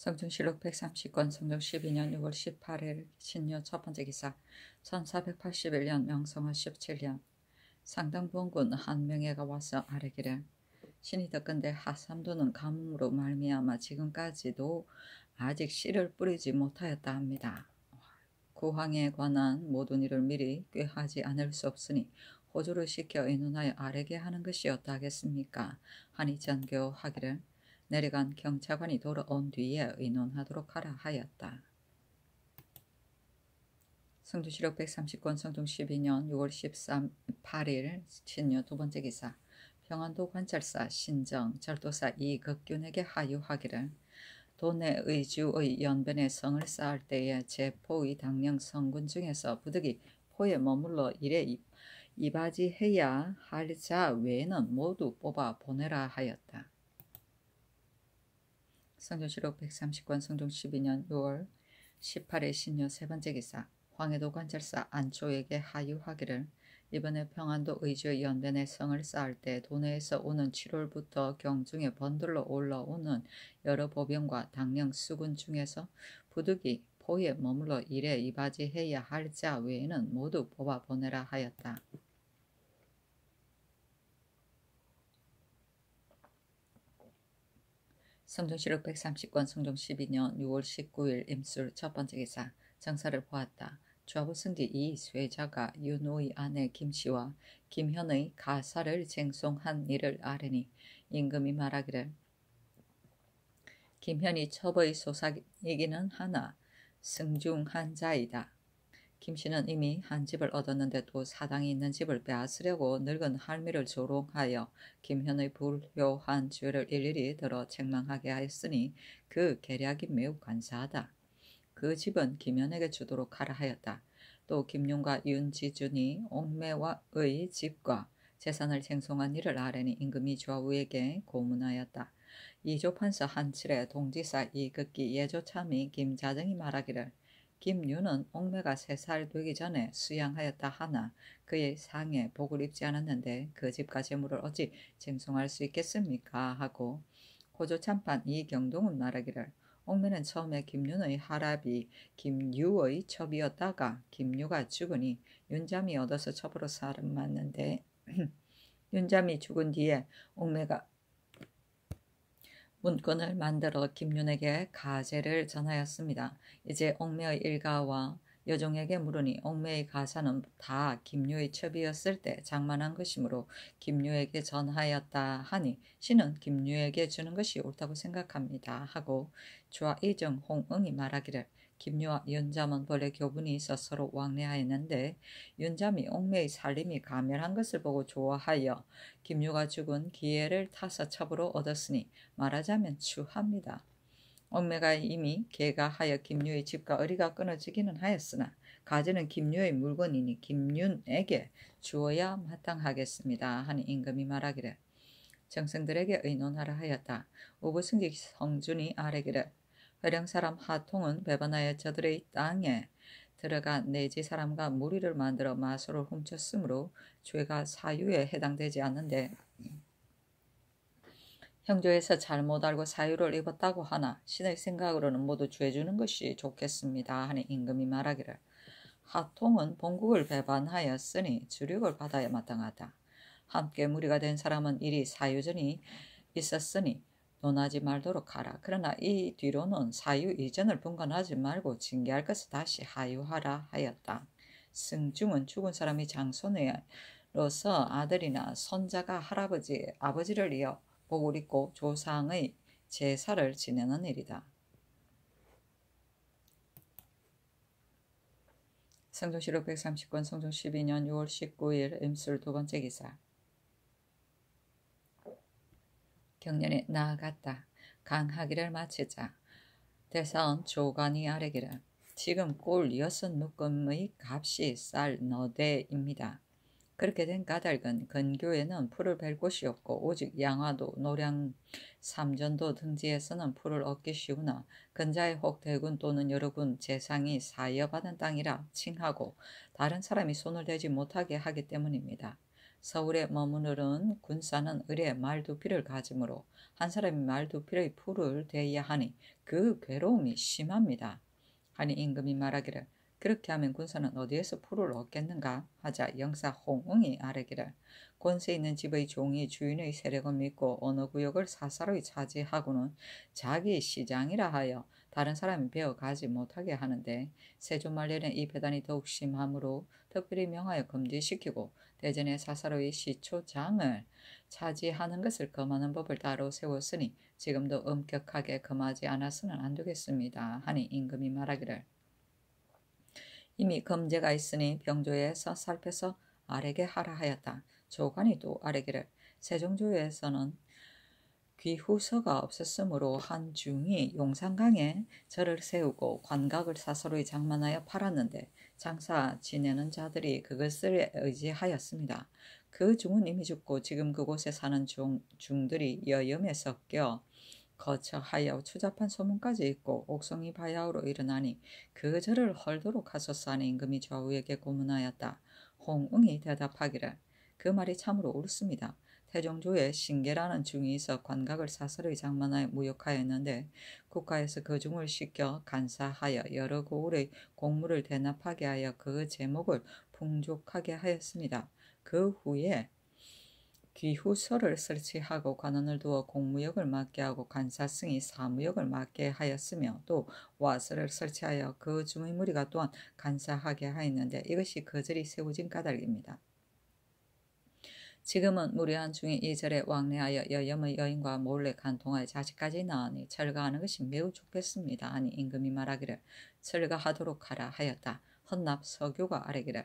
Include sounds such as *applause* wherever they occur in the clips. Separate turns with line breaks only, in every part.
성중실록 130권 성종 12년 6월 18일 신유 첫 번째 기사 1481년 명성화 17년 상당부원군 한 명예가 와서 아래기를 신이 덕근데 하삼도는 가뭄으로 말미암아 지금까지도 아직 씨를 뿌리지 못하였다 합니다. 고황에 관한 모든 일을 미리 꾀하지 않을 수 없으니 호조를 시켜 인원하여 아래게 하는 것이었다 하겠습니까? 한이전교 하기를 내려간 경찰관이 돌아온 뒤에 의논하도록 하라 하였다. 성주시록 130권 성종 12년 6월 13, 일 신녀 두 번째 기사 평안도 관찰사 신정 절도사 이극균에게 하유하기를 도내 의주의 연변에 성을 쌓을 때에 제포의 당령 성군 중에서 부득이 포에 머물러 일에 이바지해야 할 자 외에는 모두 뽑아 보내라 하였다. 성경시록 130권 성종 12년 6월 1 8일 신녀 세 번째 기사 황해도 관찰사 안초에게 하유하기를 이번에 평안도 의주의 연변의 성을 쌓을 때 도내에서 오는 7월부터 경중에 번들로 올라오는 여러 보병과 당령 수군 중에서 부득이 포에 머물러 일에 이바지해야 할 자 외에는 모두 뽑아 보내라 하였다. 성종실록 130권 성종 12년 6월 19일 임술 첫 번째 기사 정사를 보았다. 좌부 승디이수혜자가 윤호의 아내 김씨와 김현의 가사를 쟁송한 일을 아르니 임금이 말하기를 김현이 처 첩의 소삭이기는 하나 승중한 자이다. 김씨는 이미 한 집을 얻었는데도 사당이 있는 집을 빼앗으려고 늙은 할미를 조롱하여 김현의 불효한 죄를 일일이 들어 책망하게 하였으니 그 계략이 매우 간사하다. 그 집은 김현에게 주도록 하라 하였다. 또 김용과 윤지준이 옥매와의 집과 재산을 생송한 일을 아래니 임금이 좌우에게 고문하였다. 이조 판서 한칠의 동지사 이극기 예조참이 김자정이 말하기를 김유는 옥매가 세 살 되기 전에 수양하였다 하나 그의 상에 복을 입지 않았는데 그집까재 물을 어찌 쟁송할 수 있겠습니까 하고 고조 참판 이경동은 말하기를 옥매는 처음에 김윤의 하랍이 김유의 첩이었다가 김유가 죽으니 윤잠이 얻어서 첩으로 사람 맞는데 *clears throat* 윤잠이 죽은 뒤에 옥매가 문건을 만들어 김윤에게 가제를 전하였습니다. 이제 옥매의 일가와 여종에게 물으니 옥매의 가사는 다 김유의 첩이었을 때 장만한 것이므로 김유에게 전하였다 하니 신은 김유에게 주는 것이 옳다고 생각합니다 하고 주하 이정 홍응이 말하기를 김유와 윤잠은 벌레 교분이 있어 서로 왕래하였는데 윤잠이 옥매의 살림이 가멸한 것을 보고 좋아하여 김유가 죽은 기회를 타서 첩으로 얻었으니 말하자면 추합니다. 옥매가 이미 개가 하여 김유의 집과 어리가 끊어지기는 하였으나 가지는 김유의 물건이니 김윤에게 주어야 마땅하겠습니다. 하는 임금이 말하기를 정승들에게 의논하라 하였다. 오보승기 성준이 아래기를 회령 사람 하통은 배반하여 저들의 땅에 들어가 내지 사람과 무리를 만들어 마술을 훔쳤으므로 죄가 사유에 해당되지 않는데 형조에서 잘못 알고 사유를 입었다고 하나 신의 생각으로는 모두 죄주는 것이 좋겠습니다 하는 임금이 말하기를 하통은 본국을 배반하였으니 주력을 받아야 마땅하다. 함께 무리가 된 사람은 이리 사유전이 있었으니 논하지 말도록 하라. 그러나 이 뒤로는 사유 이전을 분간하지 말고 징계할 것을 다시 하유하라 하였다. 승중은 죽은 사람이 장손으로서 아들이나 손자가 할아버지, 아버지를 이어 복을 입고 조상의 제사를 지내는 일이다. 성조시록 139권 성조 12년 6월 19일 임술 두 번째 기사 경련에 나아갔다. 강하기를 마치자 대선 조관이 아래기를 지금 꼴 여섯 묶음의 값이 쌀 너대입니다. 그렇게 된 까닭은 근교에는 풀을 벨 곳이 없고 오직 양화도 노량 삼전도 등지에서는 풀을 얻기 쉬우나 근자의 혹 대군 또는 여러군 재상이 사여받은 땅이라 칭하고 다른 사람이 손을 대지 못하게 하기 때문입니다. 서울에 머무르는 군사는 의의 말두피를 가지므로 한 사람이 말두피의 풀을 대야 하니 그 괴로움이 심합니다. 하니 임금이 말하기를 그렇게 하면 군사는 어디에서 풀을 얻겠는가 하자 영사 홍웅이 아뢰기를 권세 있는 집의 종이 주인의 세력을 믿고 어느 구역을 사사로이 차지하고는 자기 시장이라 하여 다른 사람이 배워가지 못하게 하는데 세종말년에이 배단이 더욱 심하므로 특별히 명하여 금지시키고 대전의 사사로이 시초장을 차지하는 것을 금하는 법을 따로 세웠으니 지금도 엄격하게 금하지 않았으면 안 되겠습니다. 하니 임금이 말하기를 이미 금제가 있으니 병조에서 살펴서 아래게 하라 하였다. 조관이 또 아래기를 세종조에서는 귀후서가 없었으므로 한중이 용산강에 절을 세우고 관각을 사서로 장만하여 팔았는데 장사 지내는 자들이 그것을 의지하였습니다. 그 중은 이미 죽고 지금 그곳에 사는 중, 중들이 여염에 섞여 거처하여 추잡한 소문까지 있고 옥성이 바야흐로 일어나니 그 절을 헐도록 하소서 하니 임금이 좌우에게 고문하였다. 홍응이 대답하기를 그 말이 참으로 옳습니다. 태종조의 신계라는 중이 서 관각을 사설의 장만하에 무역하였는데 국가에서 거 중을 시켜 간사하여 여러 고을의 공물을 대납하게 하여 그 제목을 풍족하게 하였습니다. 그 후에 귀후서를 설치하고 관원을 두어 공무역을 맡게 하고 간사승이 사무역을 맡게 하였으며 또 와서를 설치하여 그 주의 무리가 또한 간사하게 하였는데 이것이 거절이세워진 까닭입니다. 지금은 무리한 중에 이절에 왕래하여 여염의 여인과 몰래 간통하여 자식까지 낳으니 철거하는 것이 매우 좋겠습니다. 아니 임금이 말하기를 철거하도록 하라 하였다. 헌납 서교가 아래기를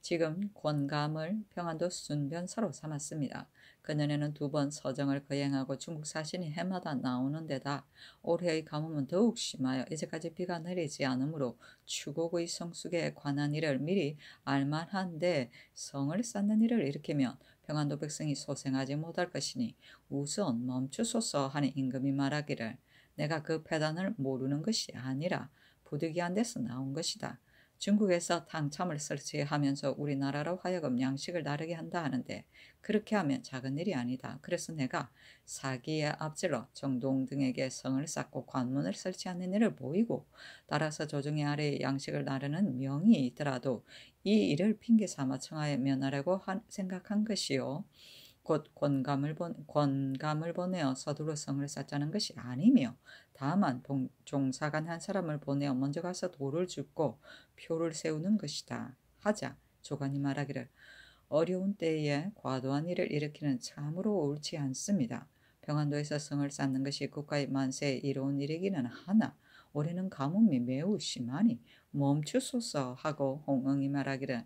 지금 권감을 평안도 순변사로 삼았습니다. 그년에는 두 번 서정을 거행하고 중국 사신이 해마다 나오는 데다 올해의 가뭄은 더욱 심하여 이제까지 비가 내리지 않으므로 추곡의 성숙에 관한 일을 미리 알만한데 성을 쌓는 일을 일으키면 평안도 백성이 소생하지 못할 것이니 우선 멈추소서 하니 임금이 말하기를 내가 그 패단을 모르는 것이 아니라 부득이한 데서 나온 것이다. 중국에서 당첨을 설치하면서 우리나라로 하여금 양식을 나르게 한다 하는데 그렇게 하면 작은 일이 아니다. 그래서 내가 사기에 앞질러 정동 등에게 성을 쌓고 관문을 설치하는 일을 보이고 따라서 조정의 아래 에 양식을 나르는 명이 있더라도 이 일을 핑계 삼아 청하에 면하려고 한, 생각한 것이요. 곧 권감을, 보, 권감을 보내어 서둘러 성을 쌓자는 것이 아니며 다만 종사간한 사람을 보내어 먼저 가서 돌을 줍고 표를 세우는 것이다. 하자 조간이 말하기를 어려운 때에 과도한 일을 일으키는 참으로 옳지 않습니다. 평안도에서 성을 쌓는 것이 국가의 만세에 이로운 일이기는 하나 올해는 가뭄이 매우 심하니 멈추소서 하고 홍응이 말하기를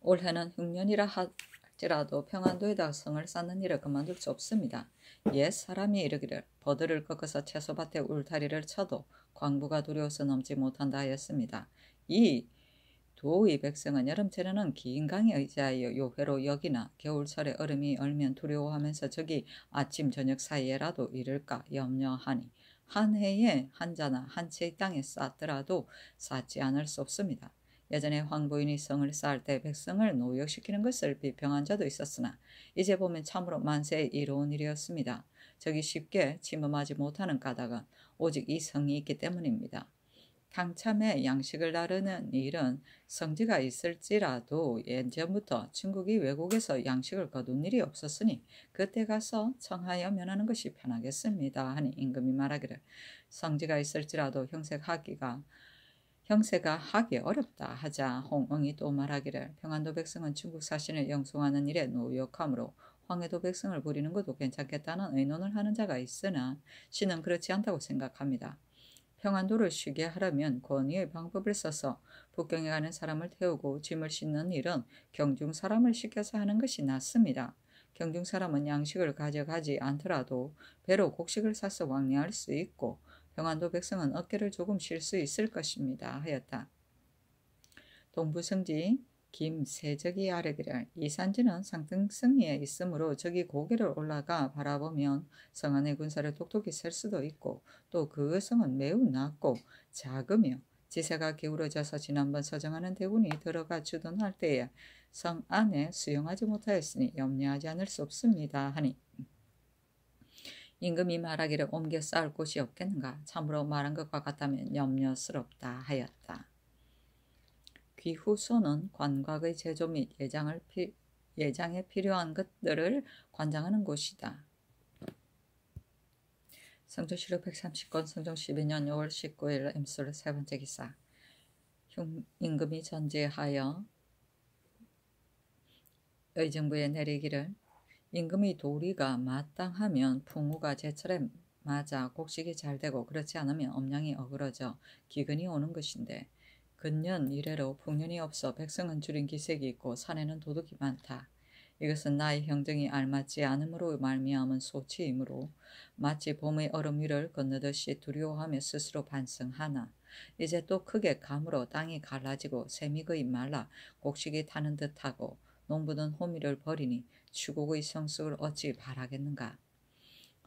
올해는 흉년이라 하, 지라도 평안도의 달성을 쌓는 일을 그만둘 수 없습니다. 옛 사람이 이르기를 버드를 꺾어서 채소밭에 울타리를 쳐도 광부가 두려워서 넘지 못한다 하였습니다. 이 도의 백성은 여름철에는 긴 강에 의지하여 요회로 여기나 겨울철에 얼음이 얼면 두려워하면서 저기 아침 저녁 사이에라도 이를까 염려하니 한 해에 한 자나 한 채의 땅에 쌓더라도 쌓지 않을 수 없습니다. 예전에 황부인이 성을 쌓을 때 백성을 노역시키는 것을 비평한 자도 있었으나 이제 보면 참으로 만세에 이로운 일이었습니다. 적이 쉽게 침범하지 못하는 까닭은 오직 이 성이 있기 때문입니다. 강참에 양식을 나르는 일은 성지가 있을지라도 예전부터 중국이 외국에서 양식을 거둔 일이 없었으니 그때 가서 청하여 면하는 것이 편하겠습니다. 하니 임금이 말하기를 성지가 있을지라도 형색하기가 형세가 하기 어렵다 하자 홍엉이 또 말하기를 평안도 백성은 중국 사신을 영송하는 일에 노역함으로 황해도 백성을 부리는 것도 괜찮겠다는 의논을 하는 자가 있으나 신은 그렇지 않다고 생각합니다. 평안도를 쉬게 하려면 권위의 방법을 써서 북경에 가는 사람을 태우고 짐을 싣는 일은 경중 사람을 시켜서 하는 것이 낫습니다. 경중 사람은 양식을 가져가지 않더라도 배로 곡식을 사서 왕래할 수 있고 평안도 백성은 어깨를 조금 쉴 수 있을 것입니다. 하였다. 동부성지 김세적이 아래기을이 산지는 상등성리에 있으므로 적이 고개를 올라가 바라보면 성 안의 군사를 똑똑히 셀 수도 있고 또 그 성은 매우 낮고 작으며 지세가 기울어져서 지난번 서정하는 대군이 들어가 주둔할 때에 성 안에 수용하지 못하였으니 염려하지 않을 수 없습니다 하니 임금이 말하기를 옮겨 쌓을 곳이 없겠는가 참으로 말한 것과 같다면 염려스럽다 하였다. 귀후손은 관곽의 제조 및 예장을 피, 예장에 필요한 것들을 관장하는 곳이다. 성조실록 130권 성종 12년 6월 19일 임수를 세 번째 기사 흉, 임금이 전제하여 의정부에 내리기를 임금이 도리가 마땅하면 풍우가 제철에 맞아 곡식이 잘 되고 그렇지 않으면 엄량이 어그러져 기근이 오는 것인데 근년 이래로 풍년이 없어 백성은 줄인 기색이 있고 산에는 도둑이 많다. 이것은 나의 형정이 알맞지 않으므로 말미암은 소치이므로 마치 봄의 얼음 위를 건너듯이 두려워하며 스스로 반성하나 이제 또 크게 감으로 땅이 갈라지고 세미거이 말라 곡식이 타는 듯하고 농부는 호미를 버리니 주곡의 성숙을 어찌 바라겠는가.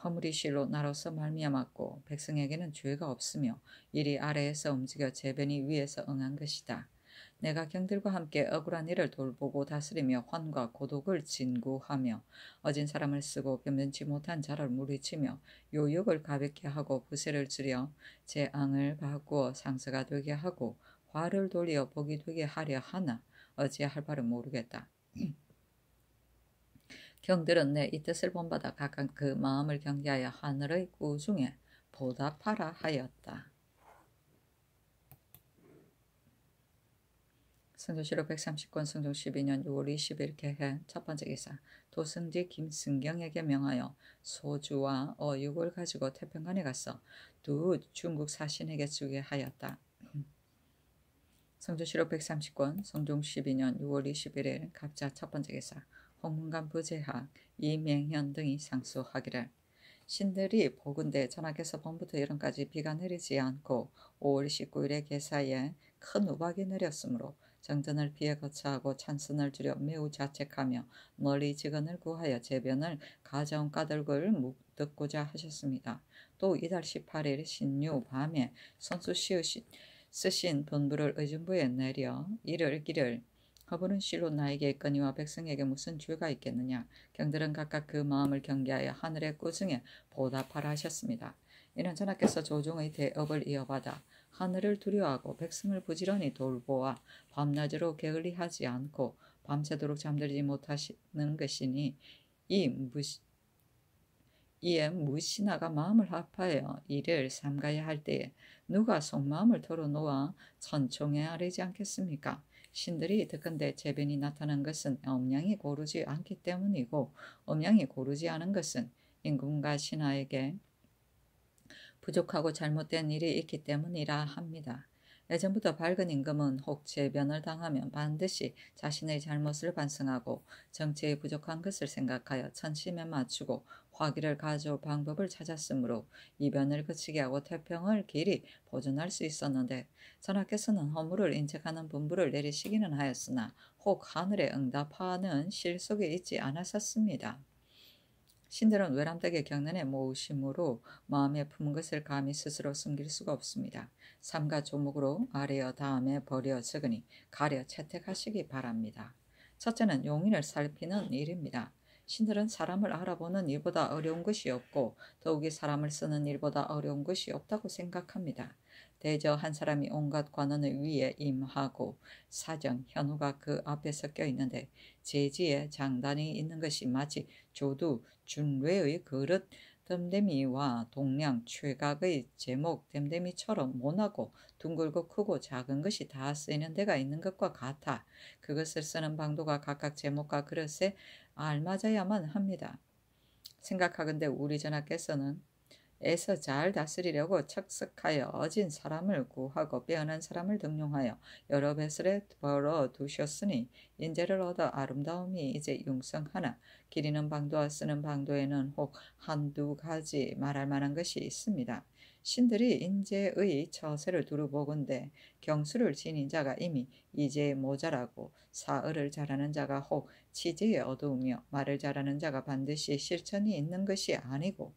허물이 실로 나로서 말미암았고 백성에게는 죄가 없으며 일이 아래에서 움직여 재변이 위에서 응한 것이다. 내가 경들과 함께 억울한 일을 돌보고 다스리며 환과 고독을 진구하며 어진 사람을 쓰고 겸연치 못한 자를 물리치며 요욕을 가볍게 하고 부세를 줄여 재앙을 바꾸어 상서가 되게 하고 화를 돌려 복이 되게 하려 하나 어찌할 바를 모르겠다. *clears throat* 경들은 내 이 뜻을 본받아 각각 그 마음을 경계하여 하늘의 꾸중에 보답하라 하였다. 승조시록 130권 승조 12년 6월 20일 개해 첫 번째 기사 도승지 김승경에게 명하여 소주와 어육을 가지고 태평양에 가서 두 중국 사신에게 주게 하였다. 성조시록 130권 성종 12년 6월 21일 각자 첫 번째 기사 홍문관부 재학, 이명현 등이 상소하기를 신들이 보군대 전학에서 봄부터 여름까지 비가 내리지 않고 5월 1 9일에 개사에 큰 우박이 내렸으므로 정전을 피해 거처하고 찬선을 줄여 매우 자책하며 멀리 직원을 구하여 재변을 가져온까들을 묵듣고자 하셨습니다. 또 이달 18일 신유 밤에 선수 시우신 쓰신 분부를 의정부에 내려 이를 길을 허물은 실로 나에게 있거니와 백성에게 무슨 죄가 있겠느냐. 경들은 각각 그 마음을 경계하여 하늘의 꾸중에 보답하라 하셨습니다. 이는 전하께서 조종의 대업을 이어받아 하늘을 두려워하고 백성을 부지런히 돌보아 밤낮으로 게을리하지 않고 밤새도록 잠들지 못하시는 것이니 이 무시, 이에 무신하가 마음을 합하여 이를 삼가야 할 때에 누가 속마음을 털어놓아 천총에 아뢰지 않겠습니까? 신들이 듣근대 재변이 나타난 것은 엄양이 고르지 않기 때문이고 엄양이 고르지 않은 것은 임금과 신하에게 부족하고 잘못된 일이 있기 때문이라 합니다. 예전부터 밝은 임금은 혹 재변을 당하면 반드시 자신의 잘못을 반성하고 정치의 부족한 것을 생각하여 천심에 맞추고 화기를 가져올 방법을 찾았으므로 이변을 그치게 하고 태평을 길이 보존할 수 있었는데 전하께서는 허물을 인책하는 분부를 내리시기는 하였으나 혹 하늘에 응답하는 실속에 있지 않았었습니다. 신들은 외람되게 겪는 애모심으로 마음에 품은 것을 감히 스스로 숨길 수가 없습니다. 삼가 조목으로 아래어 다음에 버려 적으니 가려 채택하시기 바랍니다. 첫째는 용인을 살피는 일입니다. 신들은 사람을 알아보는 일보다 어려운 것이 없고 더욱이 사람을 쓰는 일보다 어려운 것이 없다고 생각합니다. 대저 한 사람이 온갖 관원을 위해 임하고 사정 현우가 그 앞에 섞여 있는데 제지에 장단이 있는 것이 마치 조두 준뢰의 그릇 덤데미와 동량 최각의 제목 덤데미처럼 모나고 둥글고 크고 작은 것이 다 쓰이는 데가 있는 것과 같아 그것을 쓰는 방도가 각각 제목과 그릇에 알맞아야만 합니다. 생각하건대 우리 전하께서는 에서잘 다스리려고 착석하여 어진 사람을 구하고 빼어난 사람을 등용하여 여러 배슬에 벌어 두셨으니 인재를 얻어 아름다움이 이제 융성하나 기리는 방도와 쓰는 방도에는 혹 한두 가지 말할 만한 것이 있습니다. 신들이 인재의 처세를 두루 보건대 경수를 지닌 자가 이미 이제 모자라고 사을을 잘하는 자가 혹 치지에 어두우며 말을 잘하는 자가 반드시 실천이 있는 것이 아니고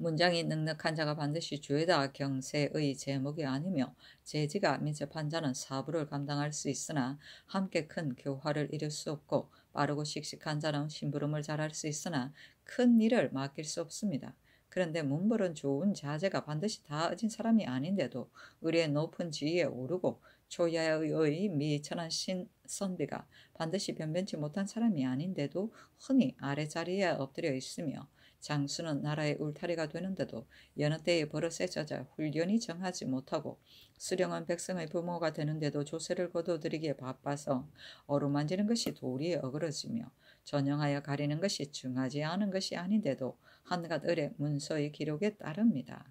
문장이 넉넉한 자가 반드시 주에다 경세의 제목이 아니며 재지가 민첩한 자는 사부를 감당할 수 있으나 함께 큰 교화를 이룰 수 없고 빠르고 씩씩한 자는 심부름을 잘할 수 있으나 큰 일을 맡길 수 없습니다. 그런데 문벌은 좋은 자제가 반드시 다 어진 사람이 아닌데도 의리의 높은 지위에 오르고 초야의 미천한 신 선비가 반드시 변변치 못한 사람이 아닌데도 흔히 아래 자리에 엎드려 있으며 장수는 나라의 울타리가 되는데도 여느 때에 버릇에 젖어 훈련이 정하지 못하고 수령한 백성의 부모가 되는데도 조세를 거둬들이기에 바빠서 어루만지는 것이 도리에 어그러지며 전형하여 가리는 것이 중하지 않은 것이 아닌데도 한갓 을의 문서의 기록에 따릅니다.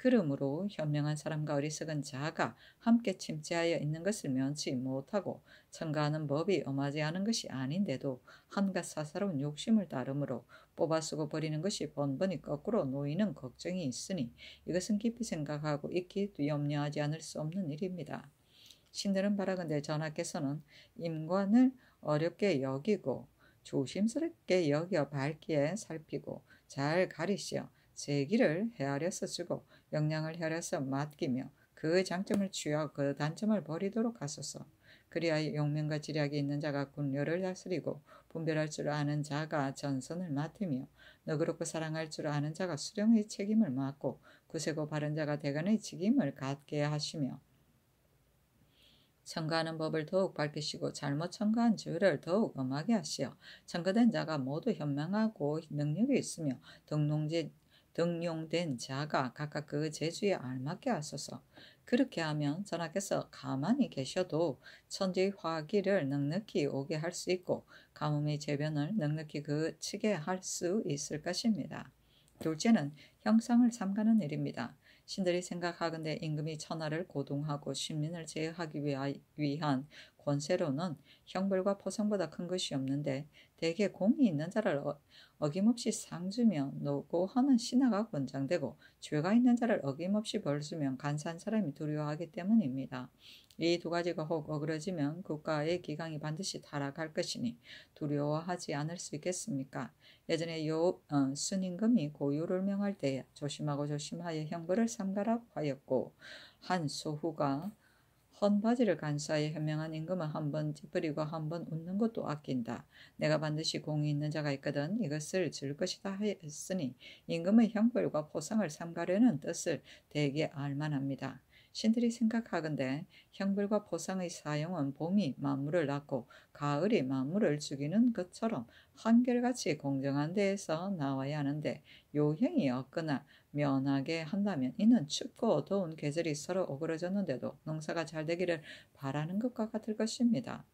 그러므로 현명한 사람과 어리석은 자가 함께 침체하여 있는 것을 면치 못하고 청가하는 법이 엄하지 않은 것이 아닌데도 한갓 사사로운 욕심을 따르므로 뽑아쓰고 버리는 것이 번번이 거꾸로 놓이는 걱정이 있으니 이것은 깊이 생각하고 익히 염려하지 않을 수 없는 일입니다. 신들은 바라건대 전하께서는 임관을 어렵게 여기고 조심스럽게 여겨 밝게 살피고 잘 가리시어 제기를 헤아려 서주고 역량을 혈에서 맡기며 그 장점을 취하고 그 단점을 버리도록 하소서. 그리하여 용맹과 지략이 있는 자가 군료를 다스리고 분별할 줄 아는 자가 전선을 맡으며 너그럽고 사랑할 줄 아는 자가 수령의 책임을 맡고 구세고 바른 자가 대간의 책임을 갖게 하시며 청가하는 법을 더욱 밝히시고 잘못 청가한 죄를 더욱 엄하게 하시어 청가된 자가 모두 현명하고 능력이 있으며 동농지 등용된 자가 각각 그 재주에 알맞게 하소서. 그렇게 하면 전하께서 가만히 계셔도 천지의 화기를 넉넉히 오게 할 수 있고 가뭄의 재변을 넉넉히 그치게 할 수 있을 것입니다. 둘째는 형상을 삼가는 일입니다. 신들이 생각하건대 임금이 천하를 고동하고 신민을 제어하기 위한 번세로는 형벌과 포상보다 큰 것이 없는데 대개 공이 있는 자를 어, 김없이 상주며 노고하는 신하가 권장되고 죄가 있는 자를 어김없이 벌주면 간사한 사람이 두려워하기 때문입니다. 이 두 가지가 혹 어그러지면 국가의 기강이 반드시 타락할 것이니 두려워하지 않을 수 있겠습니까? 예전에 요, 어, 순임금이 고유를 명할 때 조심하고 조심하여 형벌을 삼가라고 하였고 한소후가 헌바지를 간 사이 현명한 임금은 한 번 찌푸리고 한 번 웃는 것도 아낀다. 내가 반드시 공이 있는 자가 있거든 이것을 줄 것이다 했으니 임금의 형벌과 포상을 삼가려는 뜻을 대개 알만합니다. 신들이 생각하건대 형벌과 보상의 사용은 봄이 만물을 낳고 가을이 만물을 죽이는 것처럼 한결같이 공정한 데에서 나와야 하는데 요행이 없거나 면하게 한다면 이는 춥고 더운 계절이 서로 어그러졌는데도 농사가 잘 되기를 바라는 것과 같을 것입니다.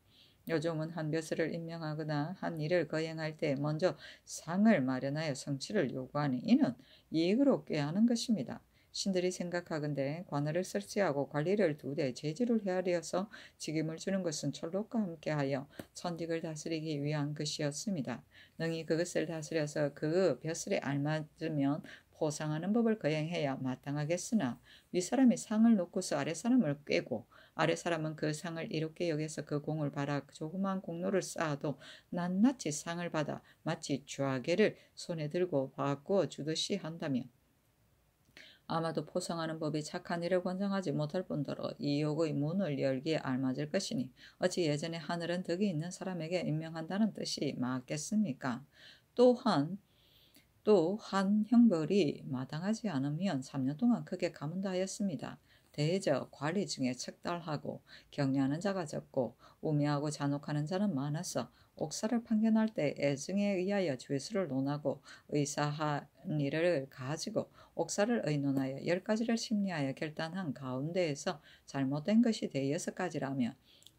요즘은 한 벼슬을 임명하거나 한 일을 거행할 때 먼저 상을 마련하여 성취를 요구하니 이는 이익으로 꾀하는 것입니다. 신들이 생각하건대 관을 설치하고 관리를 두되 제지를 헤아려서 직임을 주는 것은 철록과 함께하여 천직을 다스리기 위한 것이었습니다. 능히 그것을 다스려서 그 벼슬에 알맞으면 포상하는 법을 거행해야 마땅하겠으나 위사람이 상을 놓고서 아래사람을 꿰고 아래사람은 그 상을 이롭게 여겨서그 공을 받아 조그마한 공로를 쌓아도 낱낱이 상을 받아 마치 주하게를 손에 들고 바꾸어 주듯이 한다며 아마도 포상하는 법이 착한 일을 권장하지 못할 뿐더러 이 욕의 문을 열기에 알맞을 것이니 어찌 예전에 하늘은 덕이 있는 사람에게 임명한다는 뜻이 맞겠습니까? 또한 또한 형벌이 마땅하지 않으면 3년 동안 크게 가문다 하였습니다. 대저 관리 중에 책달하고 격려하는 자가 적고 우매하고 잔혹하는 자는 많아서 옥사를 판결할 때 애증에 의하여 죄수를 논하고 의사한 일을 가지고 옥사를 의논하여 열 가지를 심리하여 결단한 가운데에서 잘못된 것이 대여섯 가지라면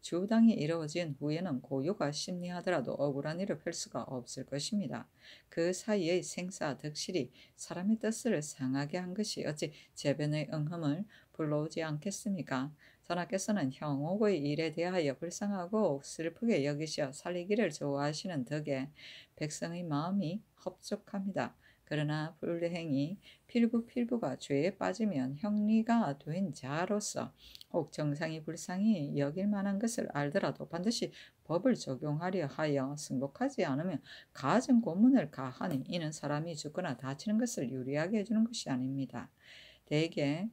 주당이 이루어진 후에는 고유가 심리하더라도 억울한 일을 펼 수가 없을 것입니다. 그 사이의 생사 득실이 사람의 뜻을 상하게 한 것이 어찌 재변의 응흠을 불러오지 않겠습니까? 전하께서는 형옥의 일에 대하여 불쌍하고 슬프게 여기시어 살리기를 좋아하시는 덕에 백성의 마음이 흡족합니다. 그러나 불행히 필부 필부가 죄에 빠지면 형리가 된 자로서 혹 정상이 불상이 여길 만한 것을 알더라도 반드시 법을 적용하려 하여 승복하지 않으면 가진 고문을 가하니 이는 사람이 죽거나 다치는 것을 유리하게 해주는 것이 아닙니다. 대개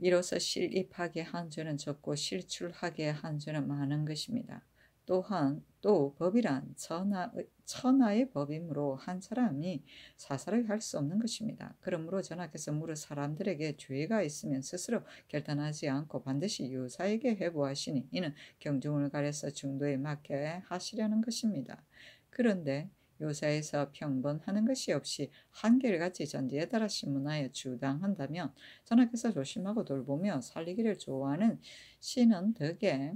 이로써 실입하게 한 죄는 적고 실출하게 한 죄는 많은 것입니다. 또한 또 법이란 천하의, 천하의 법이므로 한 사람이 사살을 할수 없는 것입니다. 그러므로 전하께서 무릇 사람들에게 죄가 있으면 스스로 결단하지 않고 반드시 유사에게 회부하시니 이는 경중을 가려서 중도에 맞게 하시려는 것입니다. 그런데 요사에서 평범하는 것이 없이 한결같이 전지에 따라 신문하여 주당한다면 전하께서 조심하고 돌보며 살리기를 좋아하는 신은 덕에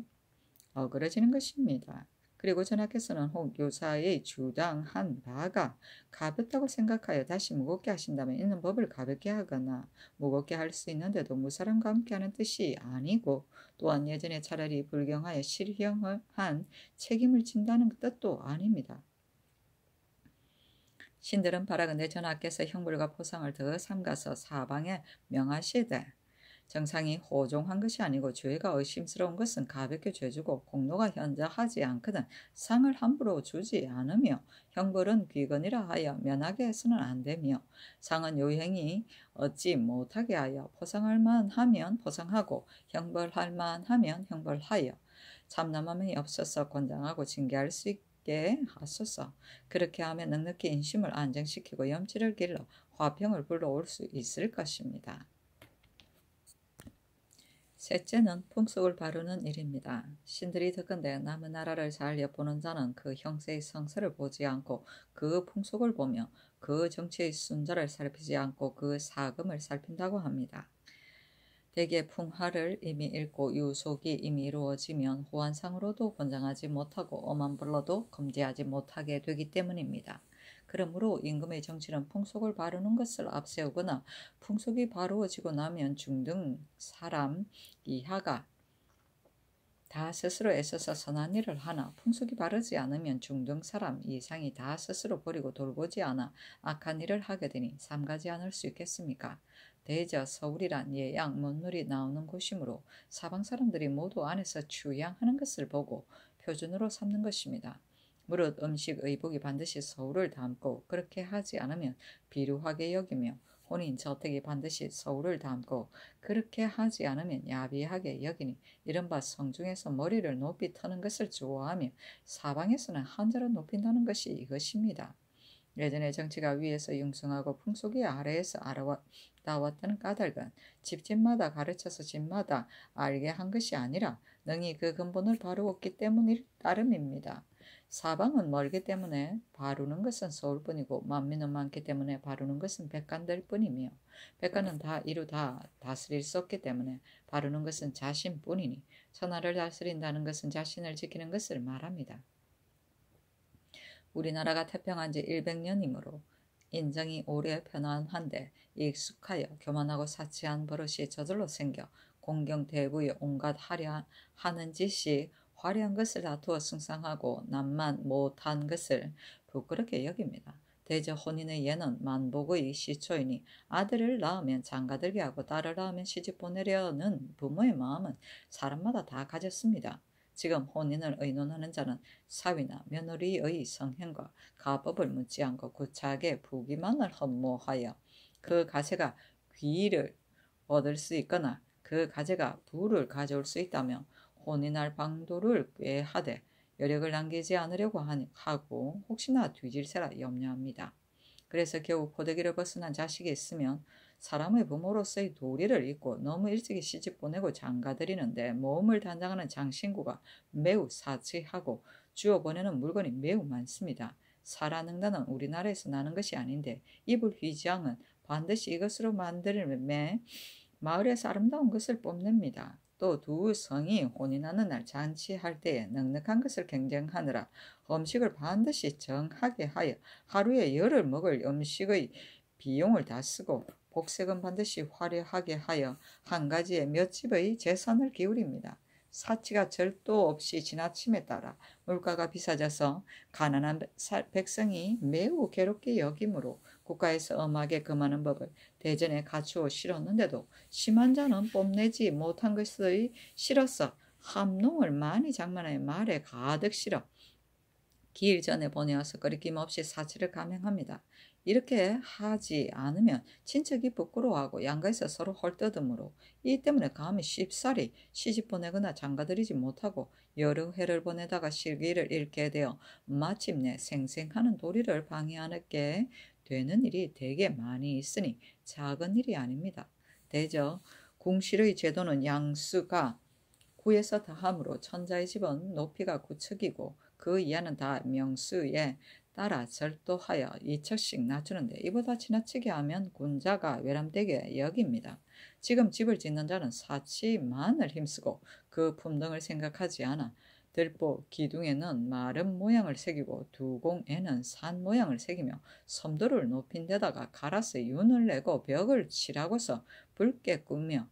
어그러지는 것입니다. 그리고 전하께서는 혹 요사의 주당한 바가 가볍다고 생각하여 다시 무겁게 하신다면 있는 법을 가볍게 하거나 무겁게 할 수 있는데도 무사람과 함께하는 뜻이 아니고 또한 예전에 차라리 불경하여 실형을 한 책임을 진다는 뜻도 아닙니다. 신들은 바라건대 전하께서 형벌과 포상을 더 삼가서 사방에 명하시되 정상이 호종한 것이 아니고 죄가 의심스러운 것은 가볍게 죄주고 공로가 현저하지 않거든 상을 함부로 주지 않으며 형벌은 귀건이라 하여 면하게 해서는 안 되며 상은 요행이 얻지 못하게 하여 포상할 만하면 포상하고 형벌할 만하면 형벌하여 참남함이 없어서 권장하고 징계할 수 있게 하소서. 그렇게 하면 넉넉히 인심을 안정시키고 염치를 길러 화평을 불러올 수 있을 것입니다. 셋째는 풍속을 바르는 일입니다. 신들이 듣건대 남의 나라를 잘 엿보는 자는 그 형세의 성서를 보지 않고 그 풍속을 보며 그 정치의 순자를 살피지 않고 그 사금을 살핀다고 합니다. 대개 풍화를 이미 읽고 유속이 이미 이루어지면 호환상으로도 권장하지 못하고 어만 불러도 검지하지 못하게 되기 때문입니다. 그러므로 임금의 정치는 풍속을 바르는 것을 앞세우거나 풍속이 바루어지고 나면 중등, 사람, 이하가 다 스스로 애써서 선한 일을 하나 풍속이 바르지 않으면 중등 사람 이상이 다 스스로 버리고 돌보지 않아 악한 일을 하게 되니 삼가지 않을 수 있겠습니까? 대저 서울이란 예양 먼누이 나오는 곳이므로 사방 사람들이 모두 안에서 추양하는 것을 보고 표준으로 삼는 것입니다. 무릇 음식 의복이 반드시 서울을 담고 그렇게 하지 않으면 비루하게 여기며 혼인 저택이 반드시 서울을 담고 그렇게 하지 않으면 야비하게 여기니 이른바 성중에서 머리를 높이 터는 것을 좋아하며 사방에서는 한자로 높인다는 것이 이것입니다. 예전에 정치가 위에서 융성하고 풍속이 아래에서 알아왔다는 까닭은 집집마다 가르쳐서 집마다 알게 한 것이 아니라 능히 그 근본을 바로 얻기 때문일 따름입니다. 사방은 멀기 때문에 바르는 것은 서울뿐이고 만민은 많기 때문에 바르는 것은 백관들 뿐이며 백관은 다 이루 다 다스릴 수 없기 때문에 바르는 것은 자신뿐이니 천하를 다스린다는 것은 자신을 지키는 것을 말합니다. 우리나라가 태평한 지 100년이므로 인정이 오래 편안한데 익숙하여 교만하고 사치한 버릇이 저절로 생겨 공경대부의 온갖 하려 하는 짓이 화려한 것을 다투어 승상하고 남만 못한 것을 부끄럽게 여깁니다. 대저 혼인의 예는 만복의 시초이니 아들을 낳으면 장가들게 하고 딸을 낳으면 시집 보내려는 부모의 마음은 사람마다 다 가졌습니다. 지금 혼인을 의논하는 자는 사위나 며느리의 성행과 가법을 묻지 않고 구차하게 부기만을 흠모하여 그 가세가 귀를 얻을 수 있거나 그 가제가 부를 가져올 수 있다며 혼이 날 방도를 꾀하되 여력을 남기지 않으려고 하고 혹시나 뒤질세라 염려합니다. 그래서 겨우 포대기를 벗어난 자식이 있으면 사람의 부모로서의 도리를 잊고 너무 일찍이 시집 보내고 장가들이는데 모험을 담당하는 장신구가 매우 사치하고 주어 보내는 물건이 매우 많습니다. 사라능단은 우리나라에서 나는 것이 아닌데 이불 휘장은 반드시 이것으로 만들며 마을에서 아름다운 것을 뽐냅니다. 또두 성이 혼인하는 날 잔치할 때에 넉넉한 것을 경쟁하느라 음식을 반드시 정하게 하여 하루에 열을 먹을 음식의 비용을 다 쓰고 복색은 반드시 화려하게 하여 한 가지에 몇 집의 재산을 기울입니다. 사치가 절도 없이 지나침에 따라 물가가 비싸져서 가난한 백성이 매우 괴롭게 여김으로 국가에서 엄하게 금하는 법을 대전에 갖추어 실었는데도 심한 자는 뽐내지 못한 것의 실어서 함농을 많이 장만해 말에 가득 실어 길 전에 보내어서 거리낌 없이 사치를 감행합니다. 이렇게 하지 않으면 친척이 부끄러워하고 양가에서 서로 헐뜯음으로 이 때문에 감히 쉽사리 시집 보내거나 장가들이지 못하고 여러 해를 보내다가 실기를 잃게 되어 마침내 생생하는 도리를 방해하게 되는 일이 되게 많이 있으니 작은 일이 아닙니다. 대저 궁실의 제도는 양수가 구에서 다함으로 천자의 집은 높이가 구척이고 그 이하는 다 명수에 따라 절도하여 이척씩 낮추는데 이보다 지나치게 하면 군자가 외람되게 여깁니다. 지금 집을 짓는 자는 사치만을 힘쓰고 그 품등을 생각하지 않아 들보 기둥에는 마름 모양을 새기고 두공에는 산 모양을 새기며 섬도를 높인 데다가 갈아서 윤을 내고 벽을 칠하고서 붉게 꾸며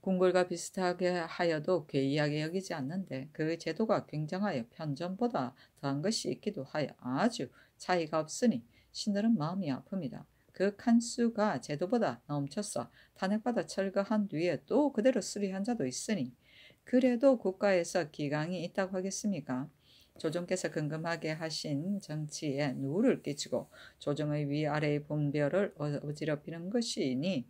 궁궐과 비슷하게 하여도 괴이하게 여기지 않는데 그 제도가 굉장하여 편전보다 더한 것이 있기도 하여 아주 차이가 없으니 신들은 마음이 아픕니다. 그 칸수가 제도보다 넘쳤어 탄핵받아 철거한 뒤에 또 그대로 수리한 자도 있으니 그래도 국가에서 기강이 있다고 하겠습니까? 조정께서 근금하게 하신 정치에 누를 끼치고 조정의 위아래의 분별을 어, 어지럽히는 것이니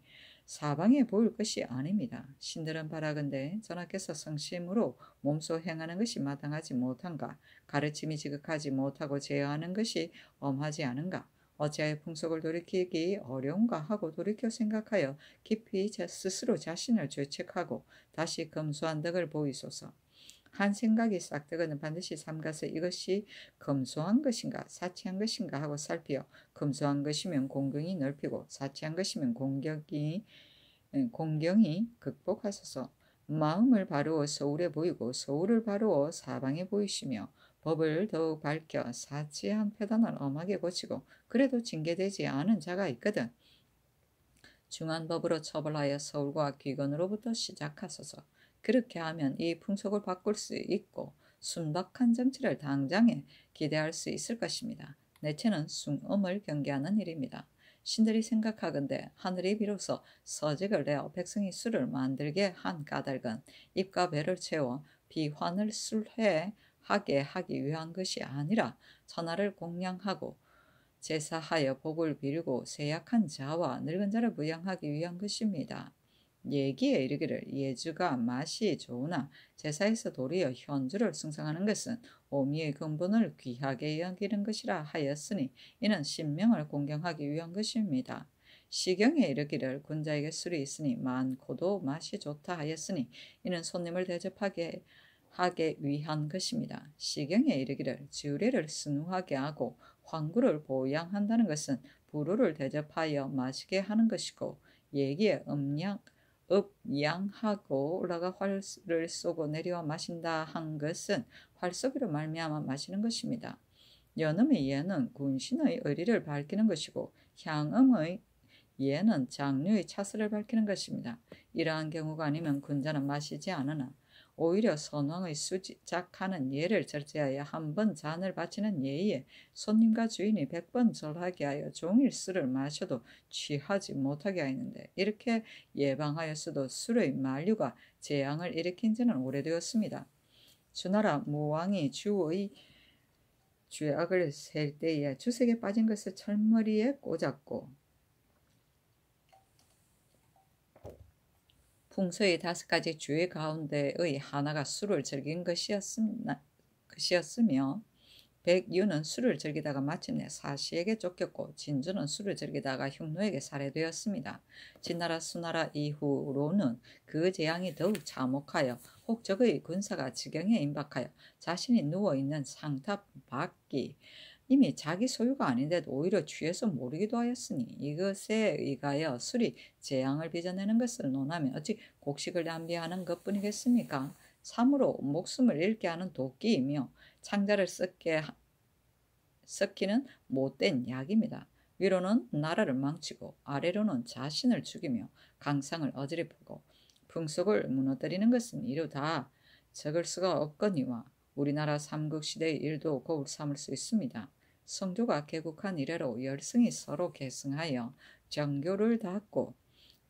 사방에 보일 것이 아닙니다. 신들은 바라건대 전하께서 성심으로 몸소 행하는 것이 마땅하지 못한가 가르침이 지극하지 못하고 제어하는 것이 엄하지 않은가 어찌하여 풍속을 돌이키기 어려운가 하고 돌이켜 생각하여 깊이 스스로 자신을 죄책하고 다시 금수한 덕을 보이소서. 한 생각이 싹들거는 반드시 삼가서 이것이 검소한 것인가 사치한 것인가 하고 살피어 검소한 것이면 공경이 넓히고 사치한 것이면 공격이 공경이 극복하소서 마음을 바르어 서울에 보이고 서울을 바르어 사방에 보이시며 법을 더욱 밝혀 사치한 폐단을 엄하게 고치고 그래도 징계되지 않은 자가 있거든. 중한 법으로 처벌하여 서울과 귀건으로부터 시작하소서. 그렇게 하면 이 풍속을 바꿀 수 있고 순박한 정치를 당장에 기대할 수 있을 것입니다. 내체는 숭엄을 경계하는 일입니다. 신들이 생각하건대 하늘이 비로소 서직을 내어 백성이 술을 만들게 한 까닭은 입과 배를 채워 비환을 술해 하게 하기 위한 것이 아니라 천하를 공양하고 제사하여 복을 빌고 세약한 자와 늙은 자를 부양하기 위한 것입니다. 얘기에 이르기를 예주가 맛이 좋으나 제사에서 도리어 현주를 승상하는 것은 오미의 근본을 귀하게 여기는 것이라 하였으니 이는 신명을 공경하기 위한 것입니다. 시경에 이르기를 군자에게 술이 있으니 많고도 맛이 좋다 하였으니 이는 손님을 대접하게 하게 위한 것입니다. 시경에 이르기를 주례를 순화하게 하고 황구를 보양한다는 것은 부루를 대접하여 마시게 하는 것이고 얘기의 음양 업양하고 올라가 활을 쏘고 내려와 마신다 한 것은 활쏘기로 말미암아 마시는 것입니다. 연음의 예는 군신의 의리를 밝히는 것이고 향음의 예는 장류의 차스를 밝히는 것입니다. 이러한 경우가 아니면 군자는 마시지 않으나 오히려 선왕의 수작하는 예를 절제하여 한 번 잔을 바치는 예에 손님과 주인이 백 번 절하게 하여 종일 술을 마셔도 취하지 못하게 하였는데 이렇게 예방하였어도 술의 만류가 재앙을 일으킨 지는 오래되었습니다. 주나라 무왕이 주의 죄악을 셀 때에 주색에 빠진 것을 철머리에 꽂았고 풍서의 다섯 가지 주의 가운데의 하나가 술을 즐긴 것이었습니다. 것이었으며 백유는 술을 즐기다가 마침내 사시에게 쫓겼고 진주는 술을 즐기다가 흉노에게 살해되었습니다. 진나라 수나라 이후로는 그 재앙이 더욱 참혹하여 혹적의 군사가 지경에 임박하여 자신이 누워있는 상탑 밖이 이미 자기 소유가 아닌데도 오히려 취해서 모르기도 하였으니 이것에 의하여 술이 재앙을 빚어내는 것을 논하면 어찌 곡식을 낭비하는 것뿐이겠습니까? 참으로 목숨을 잃게 하는 도끼이며 창자를 썩게 섞이는 못된 약입니다. 위로는 나라를 망치고 아래로는 자신을 죽이며 강상을 어지럽히고 풍속을 무너뜨리는 것은 이루 다 적을 수가 없거니와 우리나라 삼국시대의 일도 거울 삼을 수 있습니다. 성조가 개국한 이래로 열승이 서로 계승하여 정교를 닫고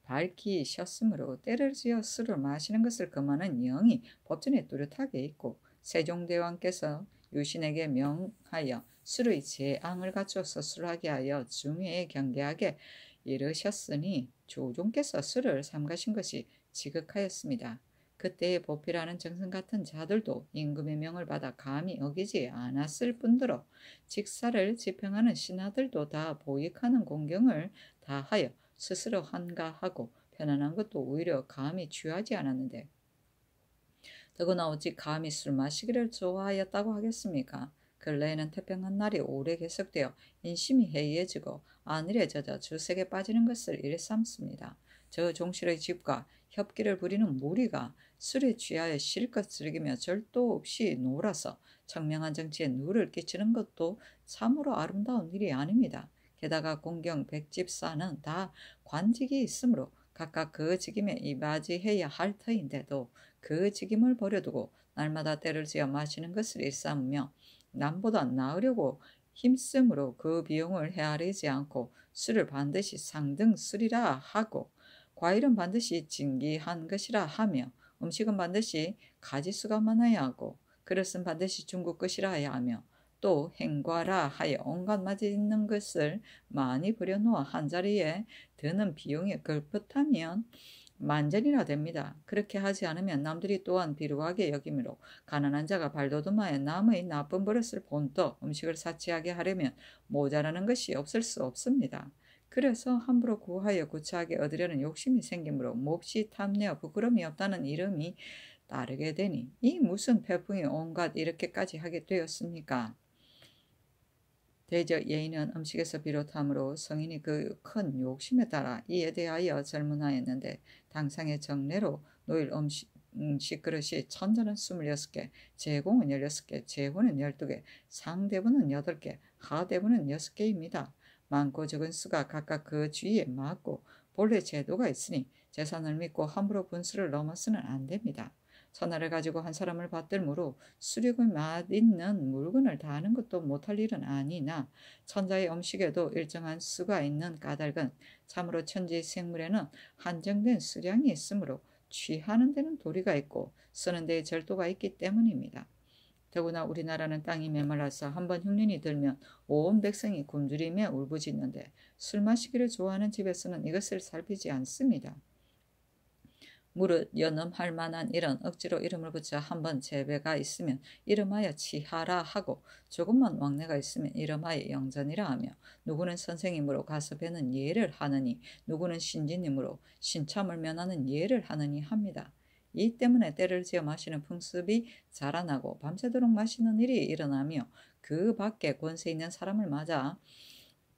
밝히셨으므로 때를 지어 술을 마시는 것을 금하는 영이 법전에 뚜렷하게 있고 세종대왕께서 유신에게 명하여 술의 재앙을 갖추어서 술하게 하여 중에 경계하게 이르셨으니 조종께서 술을 삼가신 것이 지극하였습니다. 그때의 보피라는 정승 같은 자들도 임금의 명을 받아 감히 어기지 않았을 뿐더러 직사를 집행하는 신하들도 다 보익하는 공경을 다하여 스스로 한가하고 편안한 것도 오히려 감히 취하지 않았는데 더구나 오직 감히 술 마시기를 좋아하였다고 하겠습니까? 근래에는 태평한 날이 오래 계속되어 인심이 해이해지고 안일에 젖어 주색에 빠지는 것을 일삼습니다. 저 종실의 집과 협기를 부리는 무리가 술에 취하여 실컷 즐기며 절도 없이 놀아서 청명한 정치에 누를 끼치는 것도 참으로 아름다운 일이 아닙니다. 게다가 공경 백집사는 다 관직이 있으므로 각각 그 직임에 이바지해야 할 터인데도 그 직임을 버려두고 날마다 때를 지어 마시는 것을 일삼으며 남보다 나으려고 힘쓰므로 그 비용을 헤아리지 않고 술을 반드시 상등 술이라 하고 과일은 반드시 진기한 것이라 하며 음식은 반드시 가지수가 많아야 하고 그릇은 반드시 중국 것이라 해야 하며 또 행과라 하여 온갖 맛있는 것을 많이 버려놓아 한자리에 드는 비용에 걸핏하면 만전이라 됩니다. 그렇게 하지 않으면 남들이 또한 비루하게 여기므로 가난한 자가 발돋움하여 남의 나쁜 버릇을 본떠 음식을 사치하게 하려면 모자라는 것이 없을 수 없습니다. 그래서 함부로 구하여 구차하게 얻으려는 욕심이 생기므로 몹시 탐내어 부끄러움이 없다는 이름이 따르게 되니 이 무슨 배풍이 온갖 이렇게까지 하게 되었습니까? 대저 예인은 음식에서 비롯함으로 성인이 그 큰 욕심에 따라 이에 대하여 젊은하였는데 당상의 정례로 노일 음식, 음식 그릇이 천전은 26개, 제공은 16개, 재호는 12개, 상대부는 8개, 하대부는 6개입니다. 많고 적은 수가 각각 그주위에 맞고 본래 제도가 있으니 재산을 믿고 함부로 분수를 넘어서는 안 됩니다. 천하를 가지고 한 사람을 받들므로 수륙을 맛있는 물건을 다하는 것도 못할 일은 아니나 천자의 음식에도 일정한 수가 있는 까닭은 참으로 천지 의 생물에는 한정된 수량이 있으므로 취하는 데는 도리가 있고 쓰는 데에 절도가 있기 때문입니다. 더구나 우리나라는 땅이 메말라서 한 번 흉년이 들면 온 백성이 굶주림에 울부짖는데 술 마시기를 좋아하는 집에서는 이것을 살피지 않습니다. 무릇 연음할 만한 이런 억지로 이름을 붙여 한 번 재배가 있으면 이름하여 치하라 하고 조금만 왕래가 있으면 이름하여 영전이라 하며 누구는 선생님으로 가서 배는 예를 하느니 누구는 신진님으로 신참을 면하는 예를 하느니 합니다. 이 때문에 때를 지어 마시는 풍습이 자라나고 밤새도록 마시는 일이 일어나며 그 밖에 권세 있는 사람을 맞아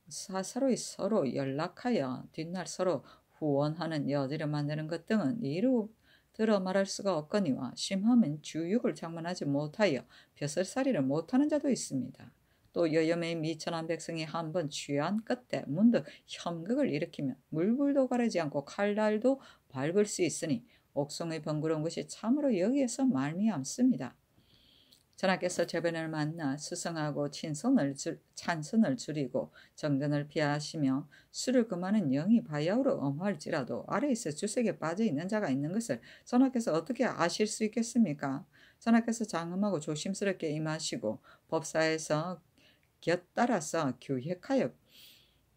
사사로이 서로 연락하여 뒷날 서로 후원하는 여지를 만드는 것 등은 이루 들어 말할 수가 없거니와 심하면 주육을 장만하지 못하여 벼슬살이를 못하는 자도 있습니다. 또 여염의 미천한 백성이 한번 취한 끝에 문득 협극을 일으키면 물불도 가르지 않고 칼날도 밟을 수 있으니 옥송의 번거로운 것이 참으로 여기에서 말미암습니다. 전하께서 저변을 만나 수성하고 친선을 줄, 찬선을 줄이고 정전을 피하시며 술을 금하는 영이 바야흐로 엄할지라도 아래에서 주색에 빠져 있는 자가 있는 것을 전하께서 어떻게 아실 수 있겠습니까? 전하께서 장엄하고 조심스럽게 임하시고 법사에서 곁 따라서 교획하여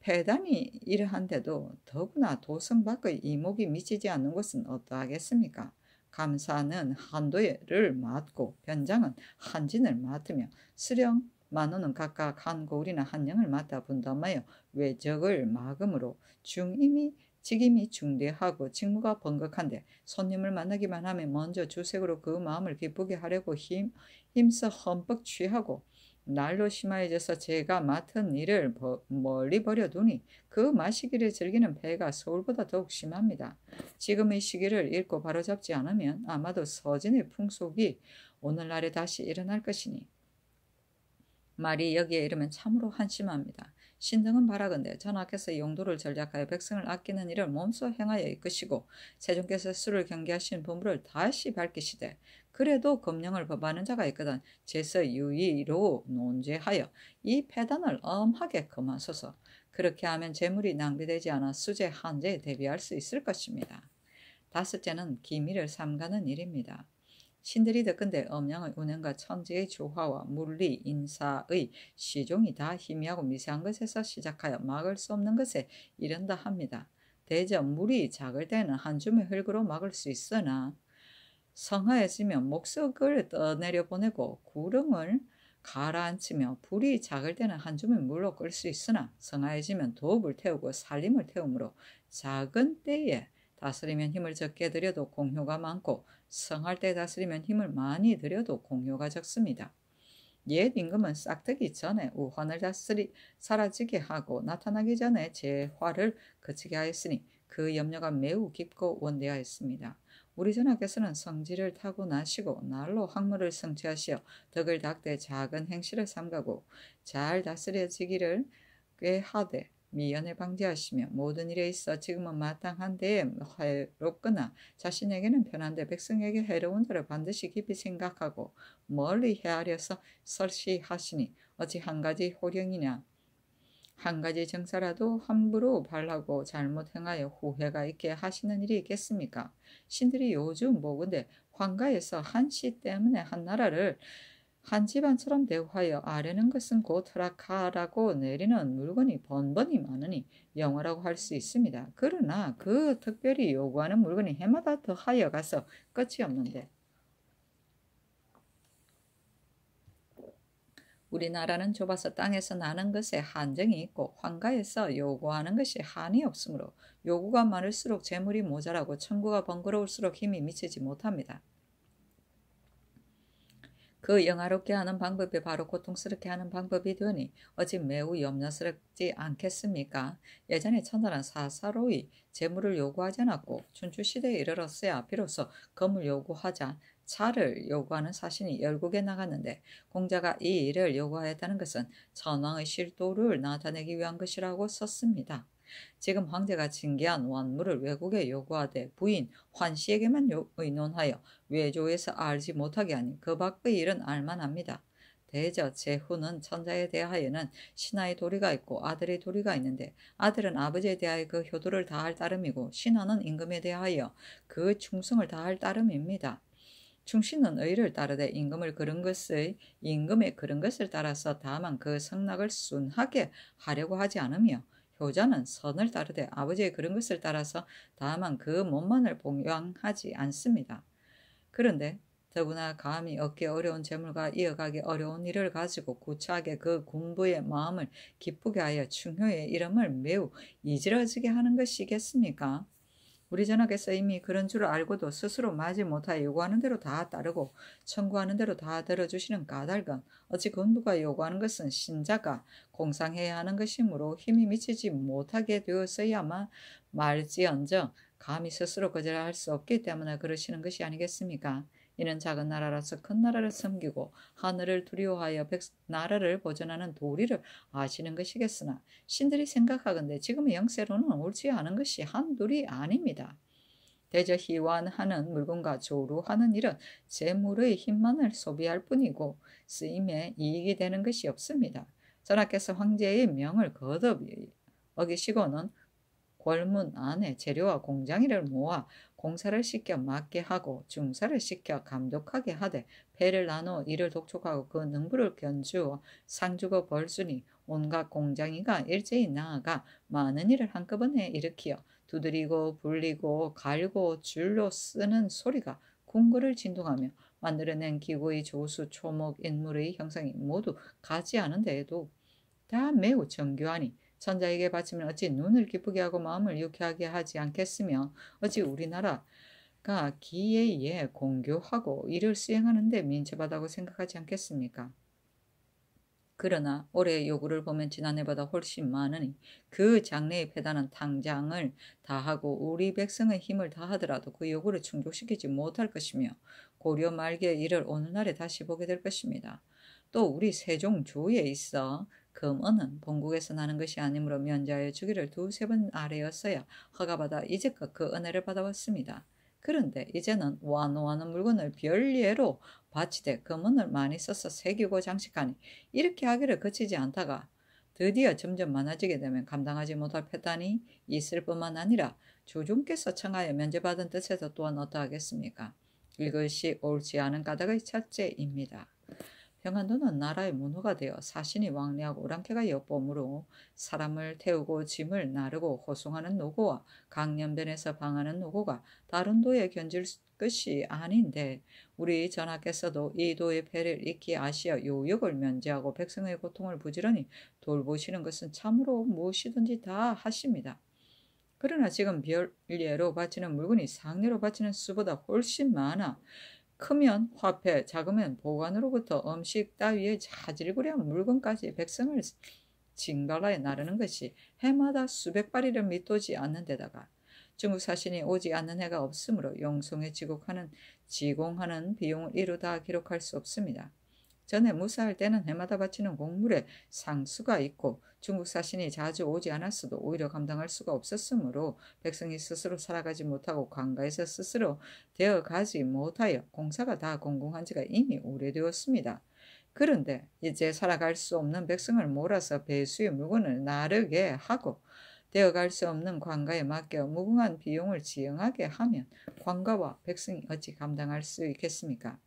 회담이 이러한데도 더구나 도성 밖의 이목이 미치지 않는 것은 어떠하겠습니까? 감사는 한도를 맡고 변장은 한진을 맡으며 수령 만호는 각각 한 고울이나 한영을 맡아 분담하여 외적을 막음으로 중임이 직임이 중대하고 직무가 번거한데 손님을 만나기만 하면 먼저 주색으로 그 마음을 기쁘게 하려고 힘, 힘써 헌뻑 취하고 날로 심해져서 제가 맡은 일을 멀리 버려두니 그 마시기를 즐기는 배가 서울보다 더욱 심합니다. 지금 이 시기를 읽고 바로잡지 않으면 아마도 서진의 풍속이 오늘날에 다시 일어날 것이니 말이 여기에 이르면 참으로 한심합니다. 신등은 바라건대 전하께서 용도를 전략하여 백성을 아끼는 일을 몸소 행하여 이끄시고 세종께서 술을 경계하신 분부를 다시 밝히시되 그래도 검령을 법하는 자가 있거든 제서 유의로 논제하여 이폐단을 엄하게 그만소서 그렇게 하면 재물이 낭비되지 않아 수재 한재에 대비할 수 있을 것입니다. 다섯째는 기밀을 삼가는 일입니다. 신들이 듣건대 음양의 운행과 천지의 조화와 물리, 인사의 시종이 다 희미하고 미세한 것에서 시작하여 막을 수 없는 것에 이른다 합니다. 대저 물이 작을 때는 한 줌의 흙으로 막을 수 있으나 성하해 지면 목석을 떠내려 보내고 구름을 가라앉히며 불이 작을 때는 한 줌의 물로 끌 수 있으나 성하해 지면 도읍을 태우고 살림을 태우므로 작은 때에 다스리면 힘을 적게 들여도 공효가 많고 성할 때 다스리면 힘을 많이 들여도 공효가 적습니다. 옛 임금은 싹뜨기 전에 우환을 다스리 사라지게 하고 나타나기 전에 재화를 그치게 하였으니 그 염려가 매우 깊고 원대하였습니다. 우리 전하께서는 성질을 타고나시고 날로 학문을 성취하시어 덕을 닦되 작은 행실을 삼가고 잘 다스려지기를 꾀하되 미연에 방지하시며 모든 일에 있어 지금은 마땅한 데에 해롭거나 자신에게는 편한데 백성에게 해로운 자를 반드시 깊이 생각하고 멀리 헤아려서 설시하시니 어찌 한 가지 호령이냐 한 가지 정사라도 함부로 발하고 잘못 행하여 후회가 있게 하시는 일이 있겠습니까? 신들이 요즘 뭐 근데 황가에서 한시 때문에 한 나라를 한 집안처럼 대우하여 아래는 것은 곧 허락하라고 내리는 물건이 번번이 많으니 영어라고 할 수 있습니다. 그러나 그 특별히 요구하는 물건이 해마다 더하여 가서 끝이 없는데 우리나라는 좁아서 땅에서 나는 것에 한정이 있고 황가에서 요구하는 것이 한이 없으므로 요구가 많을수록 재물이 모자라고 천구가 번거로울수록 힘이 미치지 못합니다. 그 영화롭게 하는 방법이 바로 고통스럽게 하는 방법이 되니 어찌 매우 염려스럽지 않겠습니까? 예전에 천하란 사사로이 재물을 요구하지 않았고 춘추시대에 이르렀어야 비로소 검을 요구하자 차를 요구하는 사신이 열국에 나갔는데 공자가 이 일을 요구하였다는 것은 천황의 실도를 나타내기 위한 것이라고 썼습니다. 지금 황제가 징계한 원물을 외국에 요구하되 부인 환씨에게만 의논하여 외조에서 알지 못하게 하니 그 밖의 일은 알만합니다. 대저 제후는 천자에 대하여는 신하의 도리가 있고 아들의 도리가 있는데 아들은 아버지에 대하여 그 효도를 다할 따름이고 신하는 임금에 대하여 그 충성을 다할 따름입니다. 충신은 의를 따르되 임금을 그런 것의 임금의 그런 것을 따라서 다만 그 성낙을 순하게 하려고 하지 않으며 효자는 선을 따르되 아버지의 그런 것을 따라서 다만 그 몸만을 봉양하지 않습니다. 그런데 더구나 감히 얻기 어려운 재물과 이어가기 어려운 일을 가지고 구차하게 그 군부의 마음을 기쁘게 하여 충효의 이름을 매우 이지러지게 하는 것이겠습니까? 우리 전학에서 이미 그런 줄 알고도 스스로 마지 못하여 요구하는 대로 다 따르고 청구하는 대로 다 들어주시는 까닭은 어찌 건부가 요구하는 것은 신자가 공상해야 하는 것이므로 힘이 미치지 못하게 되었어야만 말지언정 감히 스스로 거절할 수 없기 때문에 그러시는 것이 아니겠습니까? 이는 작은 나라라서 큰 나라를 섬기고 하늘을 두려워하여 백, 나라를 보존하는 도리를 아시는 것이겠으나 신들이 생각하건대 지금의 영세로는 옳지 않은 것이 한둘이 아닙니다. 대저 희완하는 물건과 조루하는 일은 재물의 힘만을 소비할 뿐이고 쓰임에 이익이 되는 것이 없습니다. 전하께서 황제의 명을 거듭 어기시고는 골문 안에 재료와 공장이를 모아 공사를 시켜 맡게 하고 중사를 시켜 감독하게 하되 배를 나누어 이를 독촉하고 그 능부를 견주어 상주고 벌수니 온갖 공장이가 일제히 나아가 많은 일을 한꺼번에 일으키어 두드리고 불리고 갈고 줄로 쓰는 소리가 궁궐을 진동하며 만들어낸 기구의 조수, 초목, 인물의 형상이 모두 가지 않은 데에도 다 매우 정교하니 천자에게 바치면 어찌 눈을 기쁘게 하고 마음을 유쾌하게 하지 않겠으며 어찌 우리나라 가 기에 의해 공교하고 일을 수행하는데 민첩하다고 생각하지 않겠습니까? 그러나 올해 요구를 보면 지난해보다 훨씬 많으니 그 장래의 패단은 당장을 다하고 우리 백성의 힘을 다하더라도 그 요구를 충족시키지 못할 것이며 고려 말기에 이를 오늘날에 다시 보게 될 것입니다. 또 우리 세종조에 있어 금언은 본국에서 나는 것이 아니므로 면자의 주기를 두세 번 아래였어야 허가받아 이제껏 그 은혜를 받아왔습니다. 그런데 이제는 와노하는 물건을 별예로 바치되 금은을 많이 써서 새기고 장식하니 이렇게 하기를 그치지 않다가 드디어 점점 많아지게 되면 감당하지 못할 패단이 있을 뿐만 아니라 주중께서 청하여 면제받은 뜻에서 또한 어떠하겠습니까? 이것이 옳지 않은 까닭의 첫째입니다. 평안도는 나라의 문호가 되어 사신이 왕래하고 오랑캐가 엿보므로 사람을 태우고 짐을 나르고 호송하는 노고와 강년변에서 방하는 노고가 다른 도에 견질 것이 아닌데 우리 전하께서도 이 도의 배를 익히 아시아 요역을 면제하고 백성의 고통을 부지런히 돌보시는 것은 참으로 무엇이든지 다 하십니다. 그러나 지금 별예로 바치는 물건이 상례로 바치는 수보다 훨씬 많아 크면 화폐, 작으면 보관으로부터 음식 따위의 자질구레한 물건까지 백성을 징발라에 나르는 것이 해마다 수백 발이를 밑도지 않는 데다가 중국 사신이 오지 않는 해가 없으므로 용성에 지국하는 지공하는 비용을 이루 다 기록할 수 없습니다. 전에 무사할 때는 해마다 바치는 곡물에 상수가 있고 중국 사신이 자주 오지 않았어도 오히려 감당할 수가 없었으므로 백성이 스스로 살아가지 못하고 관가에서 스스로 되어가지 못하여 공사가 다 공공한 지가 이미 오래되었습니다. 그런데 이제 살아갈 수 없는 백성을 몰아서 배수의 물건을 나르게 하고 되어갈 수 없는 관가에 맡겨 무궁한 비용을 지영하게 하면 관가와 백성이 어찌 감당할 수 있겠습니까?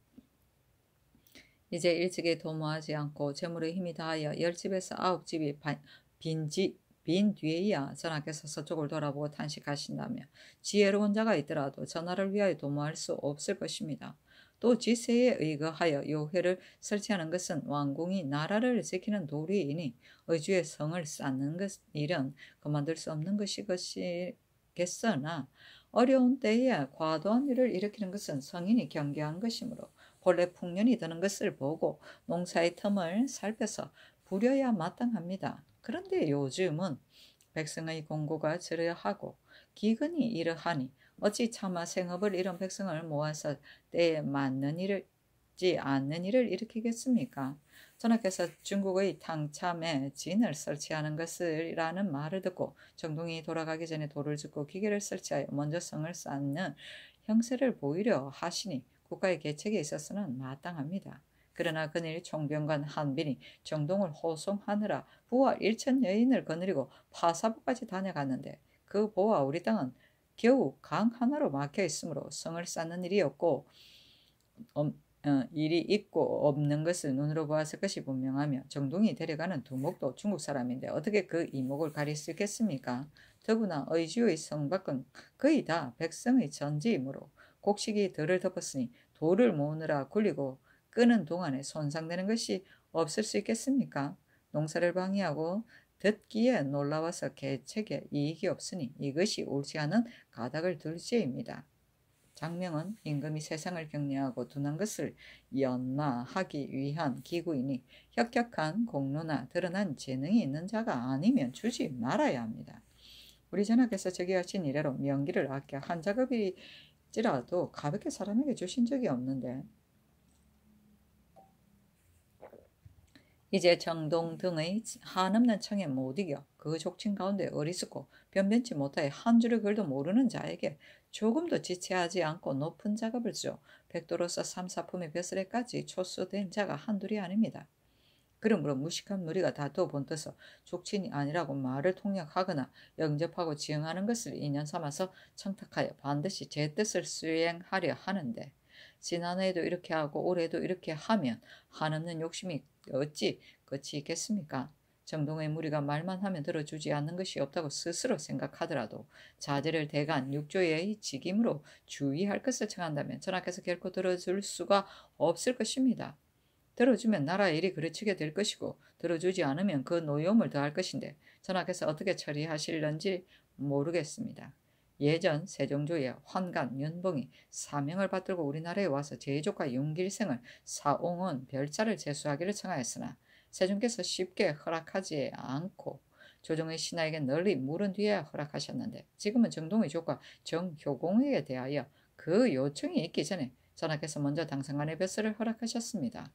이제 일찍에 도모하지 않고 재물의 힘이 다하여 열 집에서 아홉 집이 빈지 빈 뒤에야 전하께서 서쪽을 돌아보고 탄식하신다면 지혜로운 자가 있더라도 전하를 위하여 도모할 수 없을 것입니다. 또 지세에 의거하여 요회를 설치하는 것은 왕궁이 나라를 지키는 도리이니 의주의 성을 쌓는 것, 일은 그만둘 수 없는 것이 것이겠으나 어려운 때에 과도한 일을 일으키는 것은 성인이 경계한 것이므로 본래 풍년이 드는 것을 보고 농사의 틈을 살펴서 부려야 마땅합니다. 그런데 요즘은 백성의 공고가 저려하고 기근이 이러하니 어찌 차마 생업을 이런 백성을 모아서 때에 맞는 일을 지 않는 일을 일으키겠습니까? 전하께서 중국의 당참에 진을 설치하는 것이라는 말을 듣고 정동이 돌아가기 전에 돌을 줍고 기계를 설치하여 먼저 성을 쌓는 형세를 보이려 하시니 국가의 계책에 있어서는 마땅합니다. 그러나 그늘 총병관 한빈이 정동을 호송하느라 부하 일천 여인을 거느리고 파사부까지 다녀갔는데 그보와 우리 땅은 겨우 강 하나로 막혀 있으므로 성을 쌓는 일이 없고 음, 어, 일이 있고 없는 것을 눈으로 보았을 것이 분명하며 정동이 데려가는 두목도 중국 사람인데 어떻게 그 이목을 가릴 수 있겠습니까? 더구나 의주의 성밖은 거의 다 백성의 전지이므로 곡식이 덜을 덮었으니 돌을 모으느라 굴리고 끄는 동안에 손상되는 것이 없을 수 있겠습니까? 농사를 방해하고 듣기에 놀라워서 개책에 이익이 없으니 이것이 옳지 않은 가닥을 둘지입니다 장명은 임금이 세상을 격려하고 둔한 것을 연마하기 위한 기구이니 혁혁한 공로나 드러난 재능이 있는 자가 아니면 주지 말아야 합니다. 우리 전하께서 저기 하신 이래로 명기를 아껴 한 작업이 지라도 가볍게 사람에게 주신 적이 없는데 이제 정동 등의 한없는 청에 못 이겨 그 족친 가운데 어리석고 변변치 못하여 한 줄의 글도 모르는 자에게 조금도 지체하지 않고 높은 작업을 지 백도로서 삼사품의 벼슬에까지 초수된 자가 한둘이 아닙니다. 그러므로 무식한 무리가 다투어 본떠서 족친이 아니라고 말을 통역하거나 영접하고 지응하는 것을 인연 삼아서 청탁하여 반드시 제 뜻을 수행하려 하는데 지난해에도 이렇게 하고 올해도 이렇게 하면 한없는 욕심이 어찌 끝이 있겠습니까? 정동의 무리가 말만 하면 들어주지 않는 것이 없다고 스스로 생각하더라도 자제를 대간 육조의 직임으로 주의할 것을 청한다면 전하께서 결코 들어줄 수가 없을 것입니다. 들어주면 나라 일이 그르치게 될 것이고 들어주지 않으면 그 노여움을 더할 것인데 전하께서 어떻게 처리하실런지 모르겠습니다. 예전 세종조의 환관 연봉이 사명을 받들고 우리나라에 와서 제조과 윤길생을 사옹원 별자를 제수하기를 청하였으나 세종께서 쉽게 허락하지 않고 조정의 신하에게 널리 물은 뒤에 허락하셨는데 지금은 정동의 조카 정효공에게 대하여 그 요청이 있기 전에 전하께서 먼저 당상관의 벼슬을 허락하셨습니다.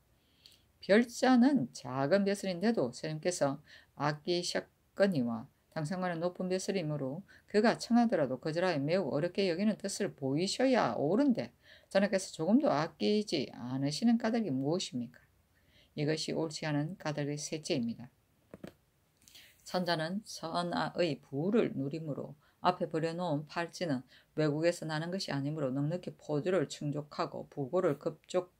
별자는 작은 벼슬인데도 스님께서 아끼셨거니와 당상관은 높은 벼슬이므로 그가 청하더라도 거절하여 매우 어렵게 여기는 뜻을 보이셔야 옳은데 자나께서 조금도 아끼지 않으시는 까닭이 무엇입니까? 이것이 옳지 않은 까닭의 셋째입니다. 선자는 선아의 부를 누림으로 앞에 버려놓은 팔찌는 외국에서 나는 것이 아니므로 넉넉히 포주를 충족하고 부고를 급족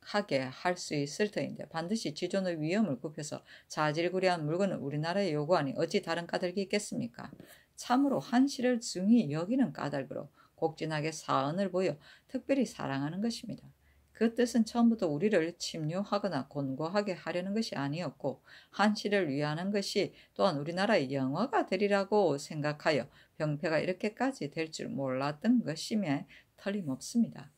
하게 할 수 있을 터인데 반드시 지존의 위험을 굽혀서 자질구레한 물건을 우리나라에 요구하니 어찌 다른 까닭이 있겠습니까? 참으로 한시를 중히 여기는 까닭으로 곡진하게 사언을 보여 특별히 사랑하는 것입니다. 그 뜻은 처음부터 우리를 침유하거나 곤고하게 하려는 것이 아니었고 한시를 위하는 것이 또한 우리나라의 영화가 되리라고 생각하여 병폐가 이렇게까지 될 줄 몰랐던 것임에 틀림없습니다.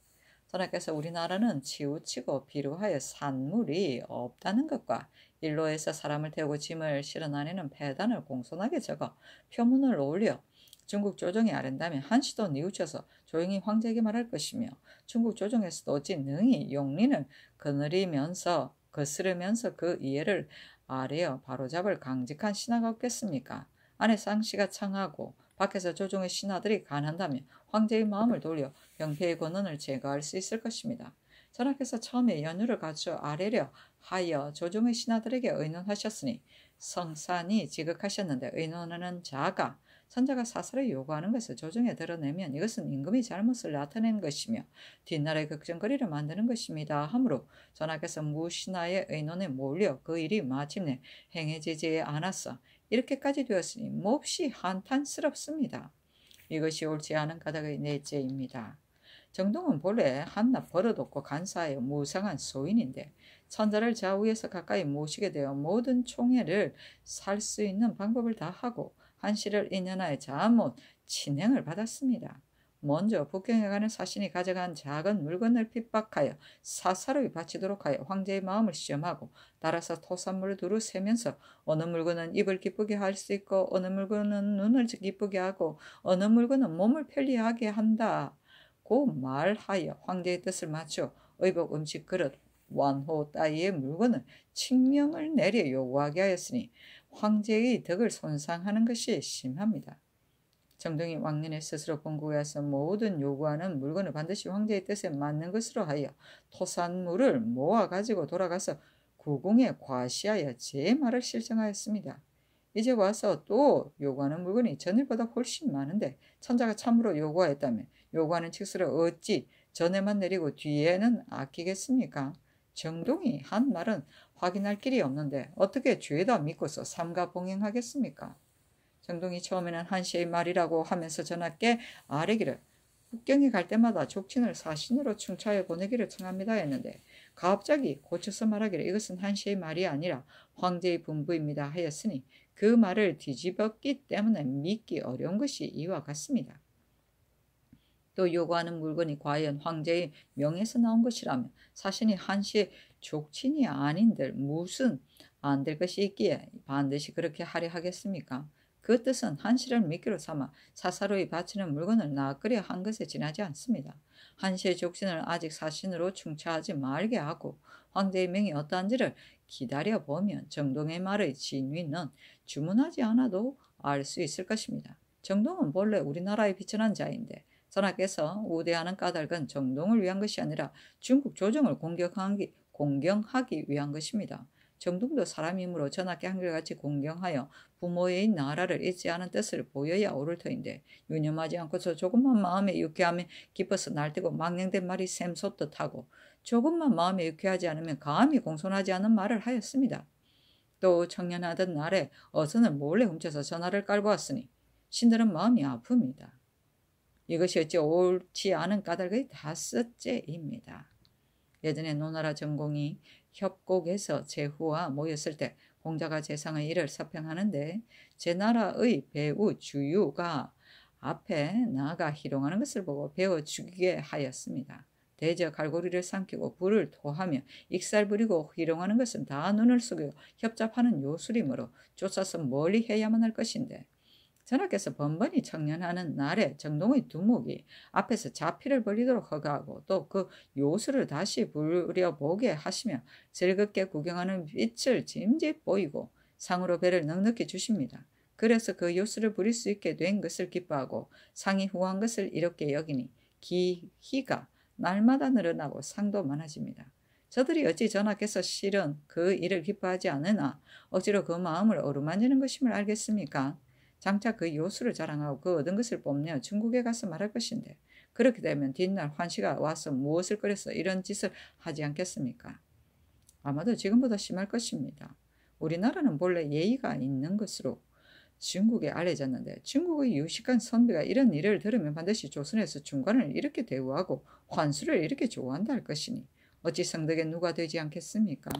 선하께서 우리나라는 치우치고 비루하여 산물이 없다는 것과 일로에서 사람을 태우고 짐을 실어나에는 배단을 공손하게 적어 표문을 올려 중국 조정이 아른다면 한시도 뉘우쳐서 조용히 황제에게 말할 것이며 중국 조정에서도 어찌 능히 용리는 거느리면서 거스르면서 그 이해를 아래어 바로잡을 강직한 신하가 없겠습니까? 안에 쌍시가 창하고 밖에서 조정의 신하들이 간한다면 황제의 마음을 돌려 병폐의 권한을 제거할 수 있을 것입니다. 전하께서 처음에 연유를 갖추어 아래려 하여 조정의 신하들에게 의논하셨으니 성산이 지극하셨는데 의논하는 자가 선자가 사설을 요구하는 것을 조정에 드러내면 이것은 임금이 잘못을 나타낸 것이며 뒷날의 걱정거리를 만드는 것입니다. 하므로 전하께서 무신하의 의논에 몰려 그 일이 마침내 행해지지않았어 이렇게까지 되었으니 몹시 한탄스럽습니다. 이것이 옳지 않은 가닥의 넷째입니다. 정동은 본래 한낱 버릇없고 간사하여 무상한 소인인데 천자를 좌우에서 가까이 모시게 되어 모든 총애를 살 수 있는 방법을 다하고 한시를 인연하여 자못 친행을 받았습니다. 먼저 북경에 가는 사신이 가져간 작은 물건을 핍박하여 사사로이 바치도록 하여 황제의 마음을 시험하고 따라서 토산물을 두루 세면서 어느 물건은 입을 기쁘게 할 수 있고 어느 물건은 눈을 기쁘게 하고 어느 물건은 몸을 편리하게 한다고 말하여 황제의 뜻을 맞춰 의복 음식 그릇 완호 따위의 물건을 칙명을 내려 요구하게 하였으니 황제의 덕을 손상하는 것이 심합니다. 정동이 왕년에 스스로 공고해서 모든 요구하는 물건을 반드시 황제의 뜻에 맞는 것으로 하여 토산물을 모아 가지고 돌아가서 구궁에 과시하여 제 말을 실정하였습니다. 이제 와서 또 요구하는 물건이 전일보다 훨씬 많은데 천자가 참으로 요구하였다면 요구하는 칙수를 어찌 전에만 내리고 뒤에는 아끼겠습니까? 정동이 한 말은 확인할 길이 없는데 어떻게 죄다 믿고서 삼가 봉행하겠습니까? 정동이 처음에는 한시의 말이라고 하면서 전하께 아래기를 국경에갈 때마다 족친을 사신으로 충차해 보내기를 청합니다 했는데 갑자기 고쳐서 말하기를 이것은 한시의 말이 아니라 황제의 분부입니다 하였으니 그 말을 뒤집었기 때문에 믿기 어려운 것이 이와 같습니다. 또 요구하는 물건이 과연 황제의 명에서 나온 것이라면 사신이 한시의 족친이 아닌들 무슨 안 될 것이 있기에 반드시 그렇게 하려 하겠습니까? 그 뜻은 한시를 미끼로 삼아 사사로이 바치는 물건을 나그려 한 것에 지나지 않습니다. 한시의 족신을 아직 사신으로 충차하지 말게 하고 황제의 명이 어떠한지를 기다려보면 정동의 말의 진위는 주문하지 않아도 알 수 있을 것입니다. 정동은 본래 우리나라에 비천한 자인데 선하께서 우대하는 까닭은 정동을 위한 것이 아니라 중국 조정을 공격하기, 공경하기 위한 것입니다. 정동도 사람이므로 전하께 한결같이 공경하여 부모의 나라를 잊지 않은 뜻을 보여야 오를 터인데 유념하지 않고서 조금만 마음에 유쾌하면기뻐서 날뛰고 망령된 말이 샘솟듯 하고 조금만 마음에 유쾌하지 않으면 감히 공손하지 않은 말을 하였습니다. 또 청년하던 날에 어선을 몰래 훔쳐서 전화를 깔고 왔으니 신들은 마음이 아픕니다. 이것이 어찌 옳지 않은 까닭의 다섯째입니다. 예전에 노나라 전공이 협곡에서 제후와 모였을 때 공자가 재상의 일을 서평하는데 제 나라의 배우 주유가 앞에 나가 희롱하는 것을 보고 배워 죽이게 하였습니다. 대저 갈고리를 삼키고 불을 토하며 익살 부리고 희롱하는 것은 다 눈을 속여 협잡하는 요술이므로 쫓아서 멀리 해야만 할 것인데 전하께서 번번이 청년하는 날에 정동의 두목이 앞에서 자피를 벌리도록 허가하고 또 그 요술을 다시 부려보게 하시며 즐겁게 구경하는 빛을 짐짓 보이고 상으로 배를 넉넉히 주십니다. 그래서 그 요술을 부릴 수 있게 된 것을 기뻐하고 상이 후한 것을 이렇게 여기니 기, 희가 날마다 늘어나고 상도 많아집니다. 저들이 어찌 전하께서 실은 그 일을 기뻐하지 않으나 억지로 그 마음을 어루만지는 것임을 알겠습니까? 장차 그 요수를 자랑하고 그 얻은 것을 뽐내 어 중국에 가서 말할 것인데 그렇게 되면 뒷날 환씨가 와서 무엇을 그래서 이런 짓을 하지 않겠습니까? 아마도 지금보다 심할 것입니다. 우리나라는 본래 예의가 있는 것으로 중국에 알려졌는데 중국의 유식한 선비가 이런 일을 들으면 반드시 조선에서 중간을 이렇게 대우하고 환수를 이렇게 좋아한다 할 것이니 어찌 성덕에 누가 되지 않겠습니까?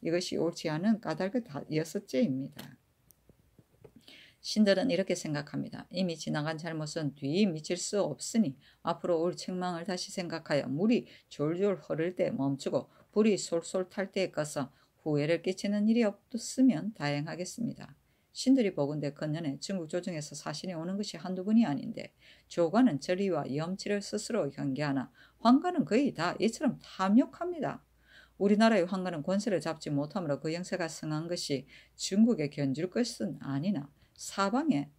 이것이 옳지 않은 까닭의 다 여섯째입니다. 신들은 이렇게 생각합니다. 이미 지나간 잘못은 뒤에 미칠 수 없으니 앞으로 올 책망을 다시 생각하여 물이 졸졸 흐를 때 멈추고 불이 솔솔 탈 때에 가서 후회를 끼치는 일이 없으면 었 다행하겠습니다. 신들이 보건대 건년에 중국 조정에서 사신이 오는 것이 한두 분이 아닌데 조관은 절의와 염치를 스스로 경계하나 황가는 거의 다 이처럼 탐욕합니다. 우리나라의 황가는 권세를 잡지 못함으로 그형세가 성한 것이 중국에 견줄 것은 아니나 사방에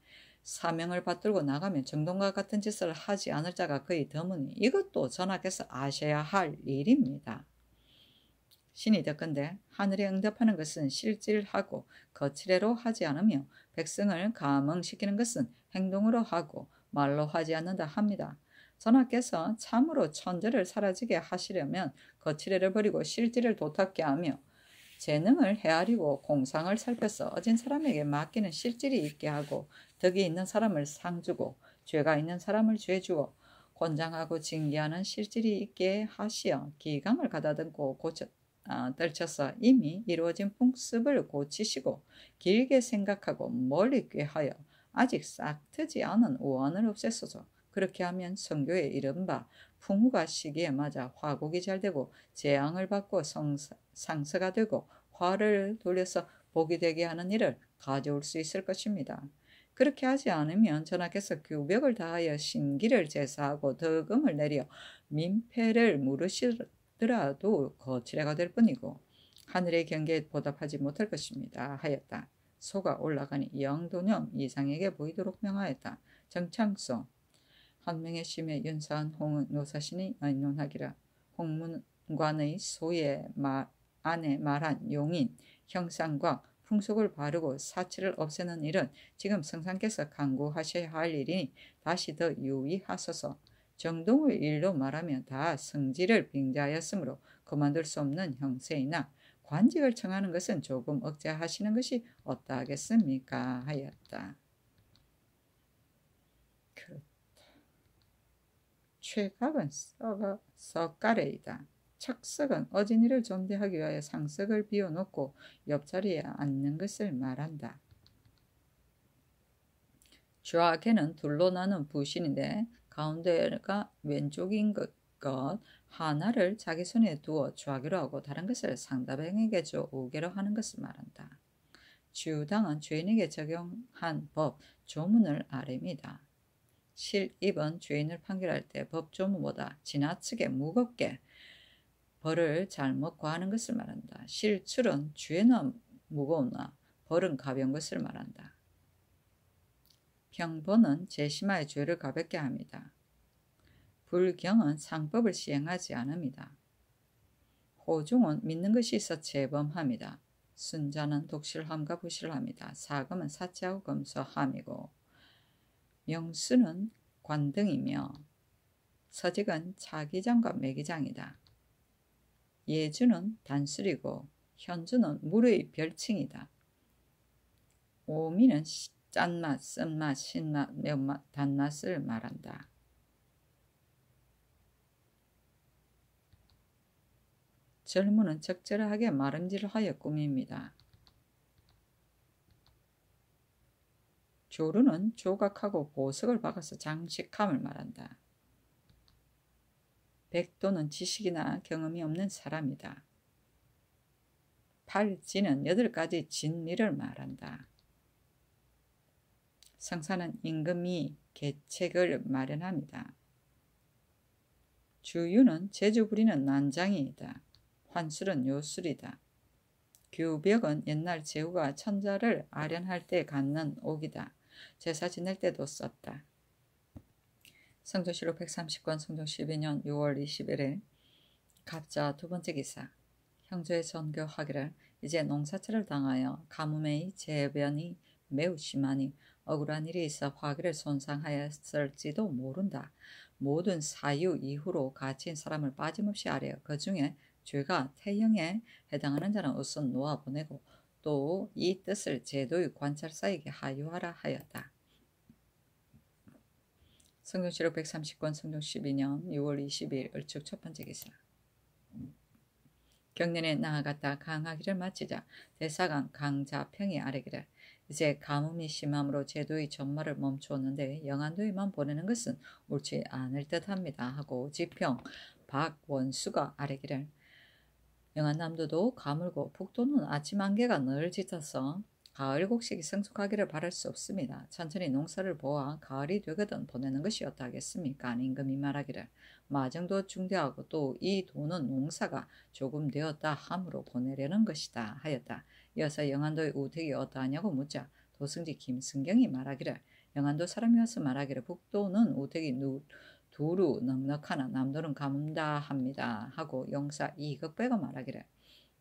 사명을 받들고 나가면 정동과 같은 짓을 하지 않을 자가 거의 드문니 이것도 전하께서 아셔야 할 일입니다. 신이 듣건대 하늘에 응답하는 것은 실질하고 거칠애로 하지 않으며 백성을 감흥시키는 것은 행동으로 하고 말로 하지 않는다 합니다. 전하께서 참으로 천재를 사라지게 하시려면 거칠애를 버리고 실질을 도탁게 하며 재능을 헤아리고 공상을 살펴서 어진 사람에게 맡기는 실질이 있게 하고 덕이 있는 사람을 상주고 죄가 있는 사람을 죄주어 권장하고 징계하는 실질이 있게 하시어 기강을 가다듬고 고쳐, 아, 떨쳐서 이미 이루어진 풍습을 고치시고 길게 생각하고 멀리 꾀하여 아직 싹 트지 않은 우원을 없애소서 그렇게 하면 성교의 이른바 풍우가 시기에 맞아 화곡이 잘 되고 재앙을 받고 성사, 상서가 되고 화를 돌려서 복이 되게 하는 일을 가져올 수 있을 것입니다. 그렇게 하지 않으면 전하께서 규벽을 다하여 신기를 제사하고 덕음을 내려 민폐를 물으시더라도 거칠애가 될 뿐이고 하늘의 경계에 보답하지 못할 것입니다. 하였다. 소가 올라가니 영도념 이상에게 보이도록 명하였다. 정창소 한명의 심에 연사한 홍은 노사신이 의논하기라. 홍문관의 소의 말, 안에 말한 용인, 형상과 풍속을 바르고 사치를 없애는 일은 지금 성상께서 강구하셔야 할 일이니 다시 더 유의하소서. 정동의 일로 말하면 다 성질을 빙자하였으므로 그만둘 수 없는 형세이나 관직을 청하는 것은 조금 억제하시는 것이 어떠하겠습니까 하였다. 최갑은 썩어 썩가래이다. 착석은 어진 이를 존대하기 위하여 상석을 비워놓고 옆자리에 앉는 것을 말한다. 좌에는 둘로 나는 부신인데 가운데가 왼쪽인 것, 것 하나를 자기 손에 두어 좌개로 하고 다른 것을 상다방에게줘오개로 하는 것을 말한다. 주당은 죄인에게 적용한 법, 조문을 아뢰니다 실입은죄인을 판결할 때 법조무보다 지나치게 무겁게 벌을 잘못 과하는 것을 말한다. 실출은죄는 무거우나 벌은 가벼운 것을 말한다. 형보는 제심하의 죄를 가볍게 합니다. 불경은 상법을 시행하지 않습니다. 호종은 믿는 것이 있어 재범합니다. 순자는 독실함과 부실함이다. 사금은 사치하고 검소함이고 명수는 관등이며 서직은 차기장과 매기장이다. 예주는 단술이고 현주는 물의 별칭이다. 오미는 짠맛, 쓴맛, 신맛, 매운맛, 단맛을 말한다. 젊은은 적절하게 마름질하여 꾸밉니다. 조르는 조각하고 보석을 박아서 장식함을 말한다. 백도는 지식이나 경험이 없는 사람이다. 팔지는 여덟 가지 진리를 말한다. 상사는 임금이 계책을 마련합니다. 주유는 제주 부리는 난장이이다. 환술은 요술이다. 규벽은 옛날 제후가 천자를 아련할 때 갖는 옥이다. 제사 지낼 때도 썼다. 성조시록 130권 성조 12년 6월 21일 갑자 두 번째 기사 형제의 전교하기를 이제 농사철을 당하여 가뭄의 재변이 매우 심하니 억울한 일이 있어 화기를 손상하였을지도 모른다. 모든 사유 이후로 갇힌 사람을 빠짐없이 아뢰그 중에 죄가 태형에 해당하는 자는 우선 놓아보내고 또이 뜻을 제도의 관찰사에게 하유하라 하였다. 성경시록 130권 성경 12년 6월 22일 을축 첫 번째 기사 경련에 나아갔다 강하기를 마치자 대사강 강자평이 아래기를 이제 가뭄이 심함으로 제도의 전말을 멈추었는데 영안도에만 보내는 것은 옳지 않을 듯합니다 하고 지평 박원수가 아래기를 영안남도도 가물고 북도는 아침 안개가 늘 짙어서 가을 곡식이 성숙하기를 바랄 수 없습니다. 천천히 농사를 보아 가을이 되거든 보내는 것이어떠 하겠습니까? 임금이 말하기를 마정도 중대하고 또 이 돈은 농사가 조금 되었다 함으로 보내려는 것이다 하였다. 이어서 영안도의 우택이 어떠하냐고 묻자 도승지 김승경이 말하기를 영안도 사람이와서 말하기를 북도는 우택이 누, 두루 넉넉하나 남들은 감다 합니다. 하고 용사 이극배가 말하기를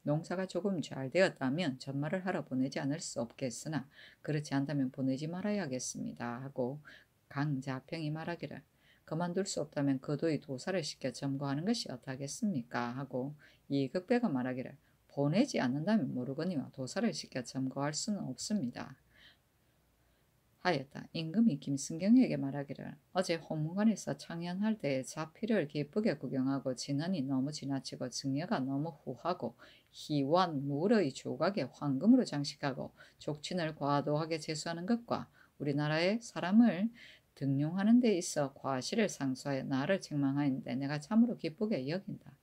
농사가 조금 잘 되었다면 전말을 하러 보내지 않을 수 없겠으나 그렇지 않다면 보내지 말아야겠습니다. 하고 강자평이 말하기를 그만둘 수 없다면 그도의 도사를 시켜 점거하는 것이 어떠하겠습니까? 하고 이극배가 말하기를 보내지 않는다면 모르거니와 도사를 시켜 점거할 수는 없습니다. 하였다. 임금이 김승경에게 말하기를 어제 홍문관에서 창연할 때 자피를 기쁘게 구경하고 진언이 너무 지나치고 증여가 너무 후하고 희완 무의 조각에 황금으로 장식하고 족친을 과도하게 제수하는 것과 우리나라의 사람을 등용하는 데 있어 과실을 상수하여 나를 책망하는데 내가 참으로 기쁘게 여긴다.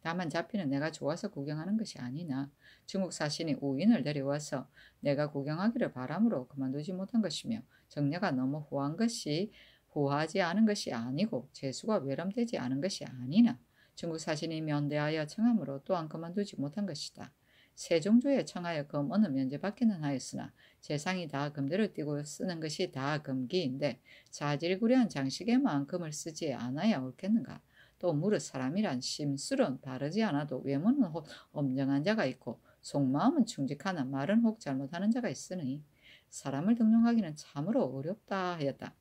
다만 자피는 내가 좋아서 구경하는 것이 아니나 중국 사신이 우인을 데려와서 내가 구경하기를 바람으로 그만두지 못한 것이며 정녀가 너무 호한 것이 호하지 않은 것이 아니고 재수가 외람되지 않은 것이 아니나 중국 사신이 면대하여 청함으로 또한 그만두지 못한 것이다. 세종조에 청하여 금 어느 면제받기는 하였으나 재상이 다금대로 띠고 쓰는 것이 다 금기인데 자질구려한 장식에만 금을 쓰지 않아야 옳겠는가. 또 무릇 사람이란 심술은 다르지 않아도 외모는 혹 엄정한 자가 있고 속마음은 충직하나 말은 혹 잘못하는 자가 있으니 사람을 등용하기는 참으로 어렵다 하였다.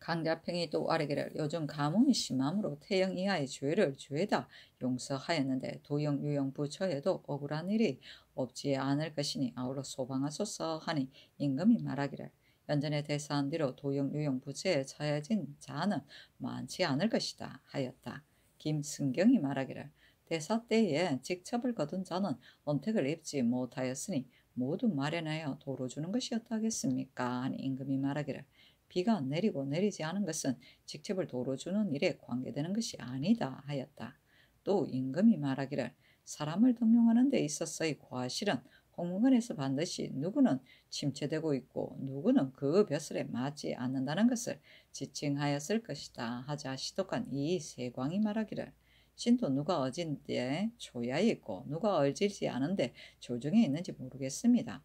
강자평이 또 아래기를 요즘 가뭄이 심함으로 태영 이하의 죄를 죄다 용서하였는데 도영 유영 부처에도 억울한 일이 없지 않을 것이니 아울러 소방하소서 하니 임금이 말하기를 변전에 대사한 뒤로 도용 유용 부채에 처해진 자는 많지 않을 것이다 하였다. 김승경이 말하기를 대사 때에 직첩을 거둔 자는 언택을 입지 못하였으니 모두 마련하여 도로 주는 것이었다 하겠습니까? 하 임금이 말하기를 비가 내리고 내리지 않은 것은 직첩을 도로 주는 일에 관계되는 것이 아니다 하였다. 또 임금이 말하기를 사람을 등용하는 데 있어서의 과실은 공공원에서 반드시 누구는 침체되고 있고 누구는 그 벼슬에 맞지 않는다는 것을 지칭하였을 것이다 하자 시독한 이 세광이 말하기를 신도 누가 어진데 초야에 있고 누가 얼지지 않은데 조정에 있는지 모르겠습니다.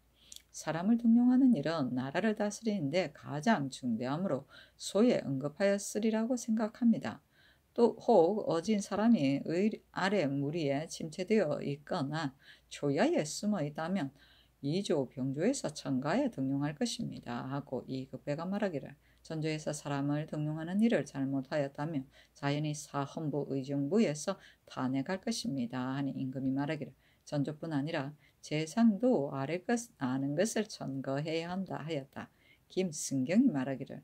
사람을 등용하는 일은 나라를 다스리는데 가장 중대함으로 소에 언급하였으리라고 생각합니다. 또혹 어진 사람이 의 아래 무리에 침체되어 있거나 초야에 숨어 있다면 2조 병조에서 천가에 등용할 것입니다. 하고 이급배가 말하기를 전조에서 사람을 등용하는 일을 잘못하였다면 자연히 사헌부 의정부에서 탄핵할 것입니다. 하니 임금이 말하기를 전조뿐 아니라 재상도 아래 것 아는 것을 천거해야 한다 하였다. 김승경이 말하기를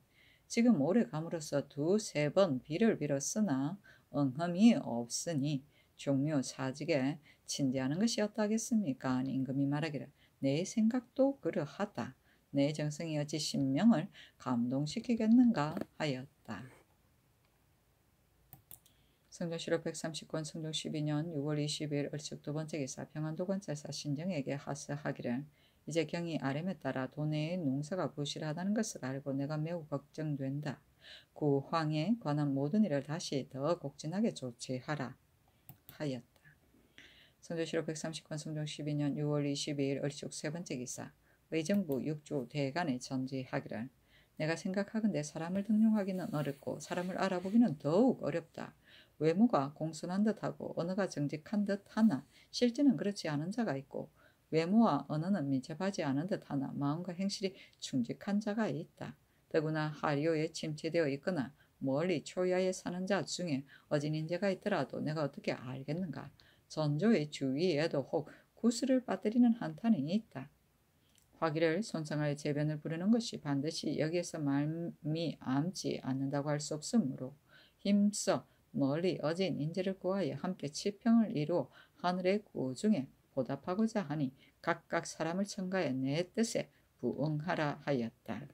지금 오래 감으로써 두세 번 비를 빌었으나 응함이 없으니 종묘 사직에 친대하는 것이 어떠하겠습니까? 임금이 말하기를 내 생각도 그러하다. 내 정성이 어찌 신명을 감동시키겠는가 하였다. 성종시록 139권 성종 12년 6월 20일 을측 두 번째 기사 평안도관찰사 신정에게 하스하기를 이제 경이 아름에 따라 도내의 농사가 부실하다는 것을 알고 내가 매우 걱정된다. 구 그 황에 관한 모든 일을 다시 더 곡진하게 조치하라 하였다. 선조시록 130권 성종 12년 6월 22일 을축 세 번째 기사 의정부 6조 대간에 전지하기를 내가 생각하건대 사람을 등용하기는 어렵고 사람을 알아보기는 더욱 어렵다. 외모가 공손한 듯하고 언어가 정직한 듯하나 실제는 그렇지 않은 자가 있고 외모와 언어는 민첩하지 않은 듯하나 마음과 행실이 충직한 자가 있다. 더구나 하류에 침체되어 있거나 멀리 초야에 사는 자 중에 어진 인재가 있더라도 내가 어떻게 알겠는가. 전조의 주위에도 혹 구슬을 빠뜨리는 한탄이 있다. 화기를 손상할 재변을 부르는 것이 반드시 여기에서 마음 암지 않는다고 할 수 없으므로 힘써 멀리 어진 인재를 구하여 함께 치평을 이루어 하늘의 구중에 보답하고자 하니 각각 사람을 청가해내 뜻에 부응하라 하였다.